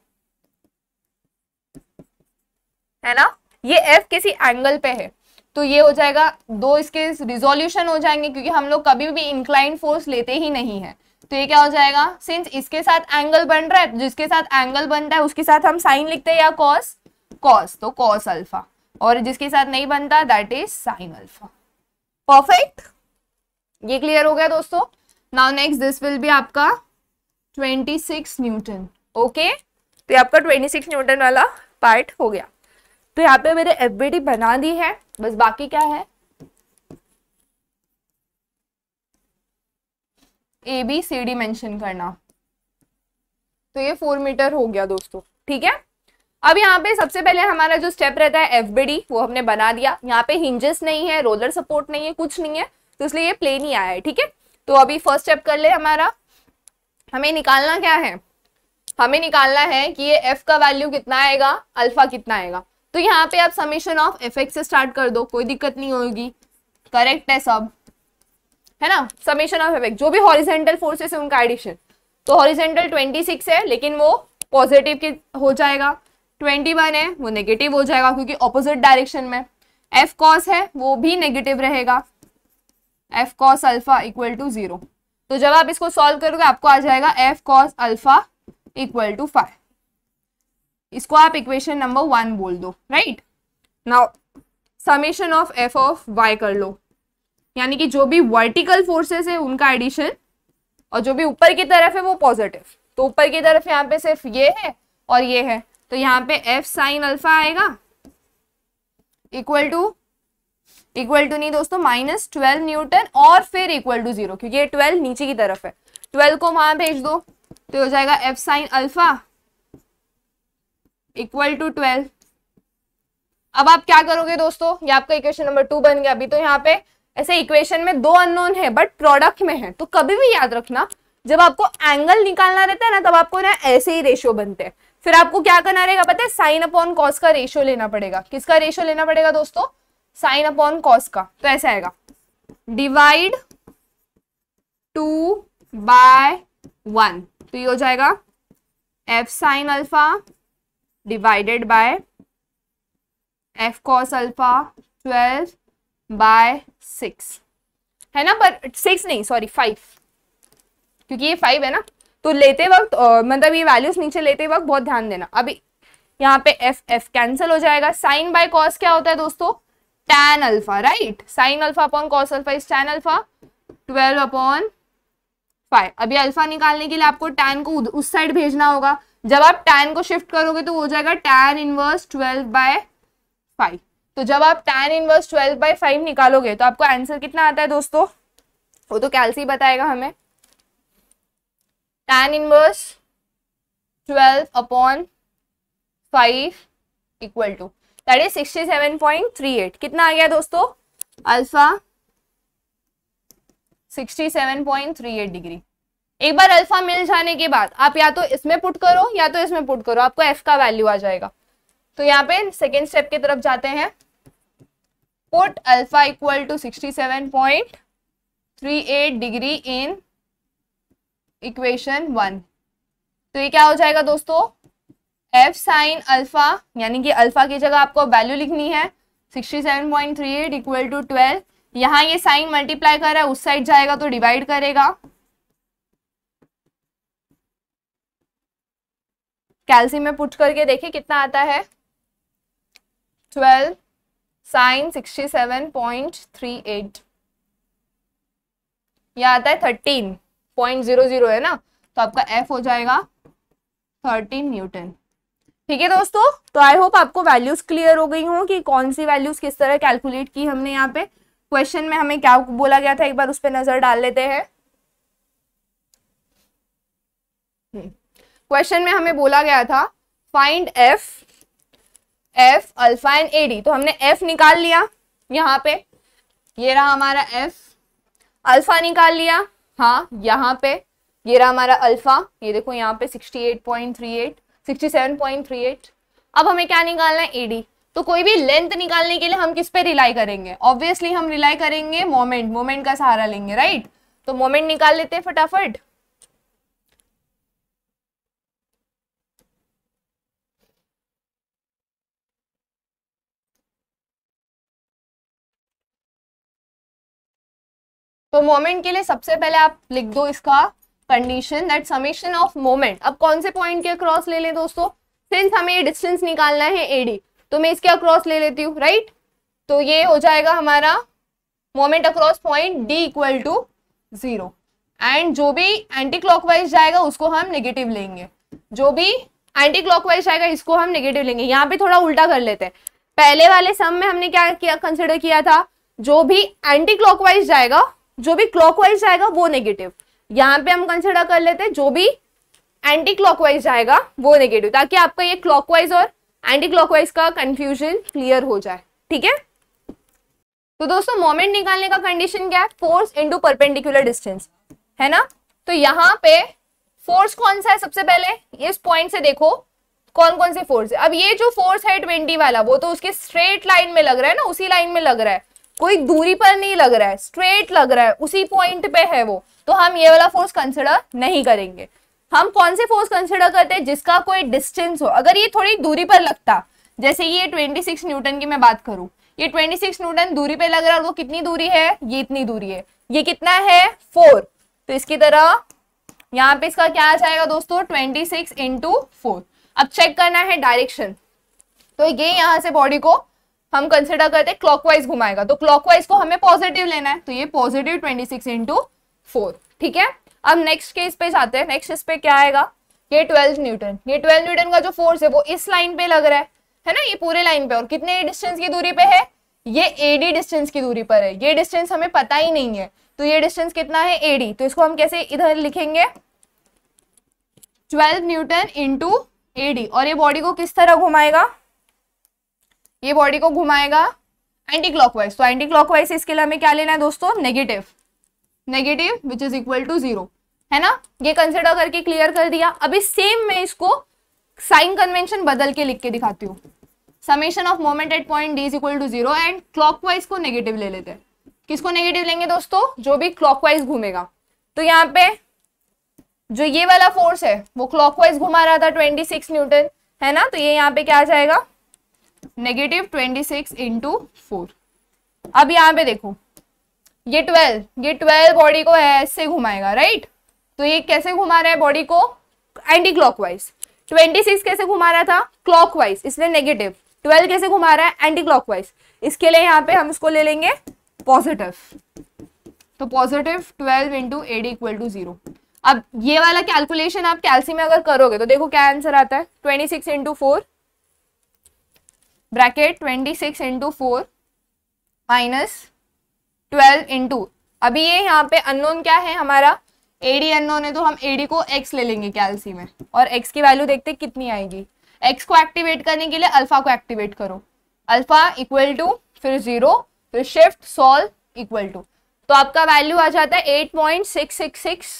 है ना ये एफ किसी एंगल पे है तो ये हो जाएगा दो इसके रिजोल्यूशन हो जाएंगे क्योंकि हम लोग कभी भी इंक्लाइन फोर्स लेते ही नहीं है तो ये क्या हो जाएगा सिंस इसके साथ एंगल बन रहा है तो जिसके साथ एंगल बनता है उसके साथ हम साइन लिखते हैं या कॉस कॉस तो कॉस अल्फा और जिसके साथ नहीं बनता that is sine alpha perfect ये क्लियर हो गया दोस्तों now next this will be आपका सिक्स न्यूटन ओके तो ये आपका सिक्स न्यूटन वाला पार्ट हो गया तो यहाँ पे मेरे एफ बना दी है बस बाकी क्या है A B C D mention करना तो ये फोर मीटर हो गया दोस्तों ठीक है अब यहाँ पे सबसे पहले हमारा जो स्टेप रहता है एफ बी डी वो हमने बना दिया यहाँ पे हिंजेस नहीं है रोलर सपोर्ट नहीं है कुछ नहीं है तो इसलिए ये प्लेन ही आया है ठीक है तो अभी फर्स्ट स्टेप कर ले हमारा हमें निकालना क्या है हमें निकालना है कि ये एफ का वैल्यू कितना आएगा अल्फा कितना आएगा तो यहाँ पे आप समीशन ऑफ एफ एक्स से स्टार्ट कर दो कोई दिक्कत नहीं होगी करेक्ट है सब है ना समेशन ऑफ एफेक्ट जो भी हॉरिजेंटल फोर्सेस है उनका एडिशन तो हॉरिजेंटल ट्वेंटी सिक्स है लेकिन वो पॉजिटिव की हो जाएगा ट्वेंटी वन है वो नेगेटिव हो जाएगा क्योंकि ऑपोजिट डायरेक्शन में एफ कॉस है वो भी नेगेटिव रहेगा F cos alpha equal to zero तो जब आप इसको सॉल्व करोगे आपको आ जाएगा F cos alpha equal to five इसको आप इक्वेशन नंबर वन बोल दो right now summation of F of Y कर लो यानी कि जो भी वर्टिकल फोर्सेस है उनका एडिशन और जो भी ऊपर की तरफ है वो पॉजिटिव तो ऊपर की तरफ यहाँ पे सिर्फ ये है और ये है तो यहाँ पे एफ साइन अल्फा आएगा इक्वल टू इक्वल टू नहीं दोस्तों माइनस ट्वेल्व न्यूटन और फिर इक्वल टू जीरो क्योंकि ये ट्वेल्व नीचे की तरफ है ट्वेल्व को वहां भेज दो तो हो जाएगा F sine alpha equal to twelve अब आप क्या करोगे दोस्तों ये आपका इक्वेशन नंबर टू बन गया अभी तो यहाँ पे ऐसे इक्वेशन में दो अननोन है बट प्रोडक्ट में है तो कभी भी याद रखना जब आपको एंगल निकालना रहता है ना तब आपको ना ऐसे ही रेशियो बनते हैं फिर आपको क्या करना रहेगा पता है साइन अपॉन कॉस का रेशियो लेना पड़ेगा किसका रेशियो लेना पड़ेगा दोस्तों साइन अपॉन कॉस का तो ऐसा आएगा डिवाइड टू बाय वन तो ये हो जाएगा F sine alpha divided by F cos alpha twelve by six है ना पर सिक्स नहीं सॉरी फाइव क्योंकि ये फाइव है ना तो लेते वक्त मतलब ये वैल्यूज नीचे लेते वक्त बहुत ध्यान देना अभी यहाँ पे एफ एफ कैंसिल हो जाएगा साइन बाय कॉस क्या होता है दोस्तों tan alpha right sine alpha upon cos alpha is tan alpha twelve upon five अभी अल्फा निकालने के लिए आपको टेन को उस साइड भेजना होगा जब आप टेन को शिफ्ट करोगे तो हो जाएगा tan inverse twelve by five तो जब आप tan inverse twelve by five निकालोगे तो आपको आंसर कितना आता है दोस्तों वो तो कैलसी बताएगा हमें tan inverse twelve upon five equal to that is sixty seven point three eight कितना आ गया दोस्तों alpha sixty seven point three eight degree एक बार अल्फा मिल जाने के बाद आप या तो इसमें पुट करो या तो इसमें पुट करो आपको एफ का वैल्यू आ जाएगा तो यहाँ पे सेकेंड स्टेप की तरफ जाते हैं put alpha equal to 67.38 degree in equation one तो ये क्या हो जाएगा दोस्तों एफ साइन अल्फा यानी कि अल्फा की जगह आपको वैल्यू लिखनी है 67.38 इक्वल टू 12 यहाँ ये साइन मल्टीप्लाई कर रहा है उस साइड जाएगा तो डिवाइड करेगा कैल्सियम में पुट करके देखिए कितना आता है twelve sine sixty seven point three eight यह आता है थर्टीन पॉइंट जीरो जीरो है ना तो आपका एफ हो जाएगा थर्टीन न्यूटन ठीक है दोस्तों तो आई होप आपको वैल्यूज क्लियर हो गई हो कि कौन सी वैल्यूज किस तरह कैलकुलेट की हमने यहाँ पे क्वेश्चन में हमें क्या बोला गया था एक बार उस पर नजर डाल लेते हैं क्वेश्चन हम्म। में हमें बोला गया था find F F alpha and AD तो हमने एफ निकाल लिया यहाँ पे ये रहा हमारा एफ अल्फा निकाल लिया हाँ यहाँ पे ये रहा हमारा अल्फा ये देखो यहाँ पे 68.38 67.38 अब हमें क्या निकालना है एडी तो कोई भी लेंथ निकालने के लिए हम किस पे रिलाई करेंगे ऑब्वियसली हम रिलाई करेंगे मोमेंट मोमेंट का सहारा लेंगे राइट तो मोमेंट निकाल लेते हैं फटाफट तो मोमेंट के लिए सबसे पहले आप लिख दो इसका condition that summation of moment अब कौन से पॉइंट के अक्रॉस ले लें दोस्तों सिंस हमें ये डिस्टेंस निकालना है एडी तो मैं इसके अक्रॉस ले लेती हूँ राइट तो ये हो जाएगा हमारा moment across point D equal to zero and जो भी एंटी क्लॉकवाइज जाएगा उसको हम नेगेटिव लेंगे जो भी एंटी क्लॉकवाइज जाएगा इसको हम नेगेटिव लेंगे यहाँ पे थोड़ा उल्टा कर लेते हैं पहले वाले सम में हमने क्या किया कंसिडर किया था जो भी एंटी क्लॉकवाइज जाएगा जो भी क्लॉकवाइज जाएगा वो नेगेटिव यहाँ पे हम कंसिडर कर लेते हैं जो भी एंटी क्लॉकवाइज जाएगा वो नेगेटिव ताकि आपका ये क्लॉकवाइज और एंटी क्लॉकवाइज का कंफ्यूजन क्लियर हो जाए ठीक है तो दोस्तों मोमेंट निकालने का कंडीशन क्या है फोर्स इंटू परपेंडिकुलर डिस्टेंस है ना तो यहाँ पे फोर्स कौन सा है सबसे पहले इस पॉइंट से देखो कौन कौन से फोर्स है अब ये जो फोर्स है ट्वेंटी वाला वो तो उसके स्ट्रेट लाइन में लग रहा है ना उसी लाइन में लग रहा है कोई दूरी पर नहीं लग रहा है स्ट्रेट लग रहा है उसी पॉइंट पे है वो तो हम ये वाला फोर्स कंसिडर नहीं करेंगे हम कौन से फोर्स कंसिडर करते हैं जिसका कोई डिस्टेंस हो अगर ये थोड़ी दूरी पर लगता जैसे ये 26 न्यूटन की मैं बात करूं ये 26 न्यूटन दूरी पे लग रहा है और वो कितनी दूरी है ये इतनी दूरी है ये कितना है फोर तो इसकी तरह यहाँ पे इसका क्या आ जाएगा दोस्तों ट्वेंटी सिक्स इंटू फोर अब चेक करना है डायरेक्शन तो ये यहां से बॉडी को हम कंसिडर करते हैं क्लॉकवाइज घुमाएगा तो क्लॉकवाइज को हमें पॉजिटिव लेना है तो ये positive twenty six into four ठीक है अब नेक्स्ट केस पे जाते हैं नेक्स्ट इस पे क्या आएगा ये ट्वेल्व न्यूटन ये ट्वेल्व न्यूटन का जो फोर्स है वो इस लाइन पे लग रहा है है ना ये पूरे लाइन पे और कितने डिस्टेंस की दूरी पे है ये एडी डिस्टेंस की दूरी पर है ये डिस्टेंस हमें पता ही नहीं है तो ये डिस्टेंस कितना है एडी तो इसको हम कैसे इधर लिखेंगे ट्वेल्व न्यूटन इंटू एडी और ये बॉडी को किस तरह घुमाएगा ये बॉडी को घुमाएगा एंटी क्लॉकवाइज तो एंटी क्लॉकवाइज इसके लिए हमें क्या लेना है दोस्तों negative negative which is equal to zero है ना ये कंसिडर करके क्लियर कर दिया अभी सेम मैं इसको साइन कन्वेंशन बदल के लिख के दिखाती हूँ summation of moment at point D is equal to zero and clockwise को नेगेटिव ले लेते हैं किसको नेगेटिव लेंगे दोस्तों जो भी क्लॉकवाइज घूमेगा तो यहाँ पे जो ये वाला फोर्स है वो क्लॉकवाइज घुमा रहा था 26 न्यूटन है ना तो ये यहाँ पे क्या आ जाएगा negative twenty six into four अब यहां पे देखो ये ट्वेल्व ये ट्वेल्व बॉडी को ऐसे घुमाएगा राइट तो ये कैसे घुमा रहा है बॉडी को एंटी क्लॉकवाइज ट्वेंटी सिक्स कैसे घुमा रहा था क्लॉकवाइज इसलिए नेगेटिव ट्वेल्व कैसे घुमा रहा है एंटी क्लॉकवाइज इसके लिए यहाँ पे हम इसको ले लेंगे पॉजिटिव तो positive twelve into AD equal to zero अब ये वाला कैलकुलेशन आप कैलसी में अगर करोगे तो देखो क्या आंसर आता है twenty six into four bracket twenty six into four minus twelve into अभी ये यहाँ पे अननोन क्या है हमारा ए डी अननोन है तो हम ए डी को एक्स ले लेंगे कैलसी में और एक्स की वैल्यू देखते कितनी आएगी एक्स को एक्टिवेट करने के लिए अल्फा को एक्टिवेट करो अल्फा इक्वल टू फिर जीरो फिर शिफ्ट सॉल्व इक्वल टू तो आपका वैल्यू आ जाता है eight point six six six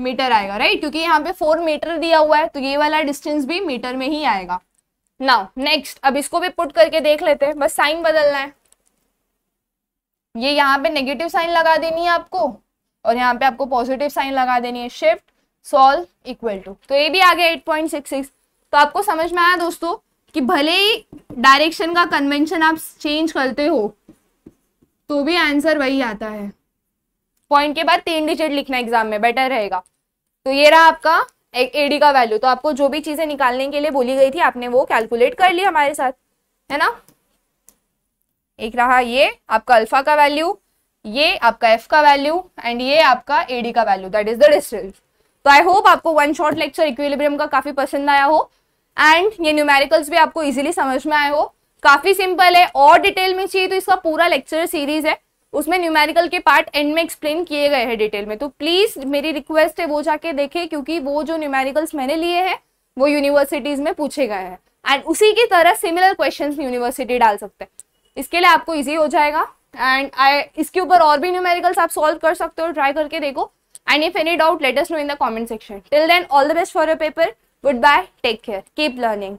metre आएगा राइट क्योंकि यहाँ पे फोर मीटर दिया हुआ है तो ये वाला डिस्टेंस भी मीटर में ही आएगा नाउ नेक्स्ट अब इसको भी पुट करके देख लेते हैं बस साइन बदलना है ये यहाँ पे नेगेटिव साइन लगा देनी है आपको और यहाँ पे आपको पॉजिटिव साइन लगा देनी है शिफ्ट सॉल्व इक्वल टू तो ये भी आ गया एट पॉइंट सिक्स सिक्स तो आपको समझ में आया दोस्तों कि भले ही डायरेक्शन का कन्वेंशन आप चेंज करते हो तो भी आंसर वही आता है पॉइंट के बाद तीन डिजिट लिखना एग्जाम में बेटर रहेगा तो ये रहा आपका एडी का वैल्यू तो आपको जो भी चीजें निकालने के लिए बोली गई थी आपने वो कैलकुलेट कर लिया हमारे साथ है ना एक रहा ये आपका अल्फा का वैल्यू ये आपका एफ का वैल्यू एंड ये आपका एडी का value that is the distance तो आई होप आपको वन शॉर्ट लेक्चर इक्विलिब्रियम का काफी पसंद आया हो एंड ये न्यूमेरिकल्स भी आपको इजीली समझ में आए हो काफी सिंपल है और डिटेल में चाहिए तो इसका पूरा लेक्चर सीरीज है उसमें न्यूमेरिकल के पार्ट एंड में एक्सप्लेन किए गए हैं डिटेल में तो प्लीज़ मेरी रिक्वेस्ट है वो जाके देखें क्योंकि वो जो न्यूमेरिकल्स मैंने लिए हैं वो यूनिवर्सिटीज़ में पूछे गए हैं एंड उसी की तरह सिमिलर क्वेश्चन यूनिवर्सिटी डाल सकते हैं इसके लिए आपको ईजी हो जाएगा एंड आई इसके ऊपर और भी न्यूमेरिकल्स आप सॉल्व कर सकते हो ट्राई करके देखो and if any doubt let's know in the comment section till then all the best for your paper good bye take care keep learning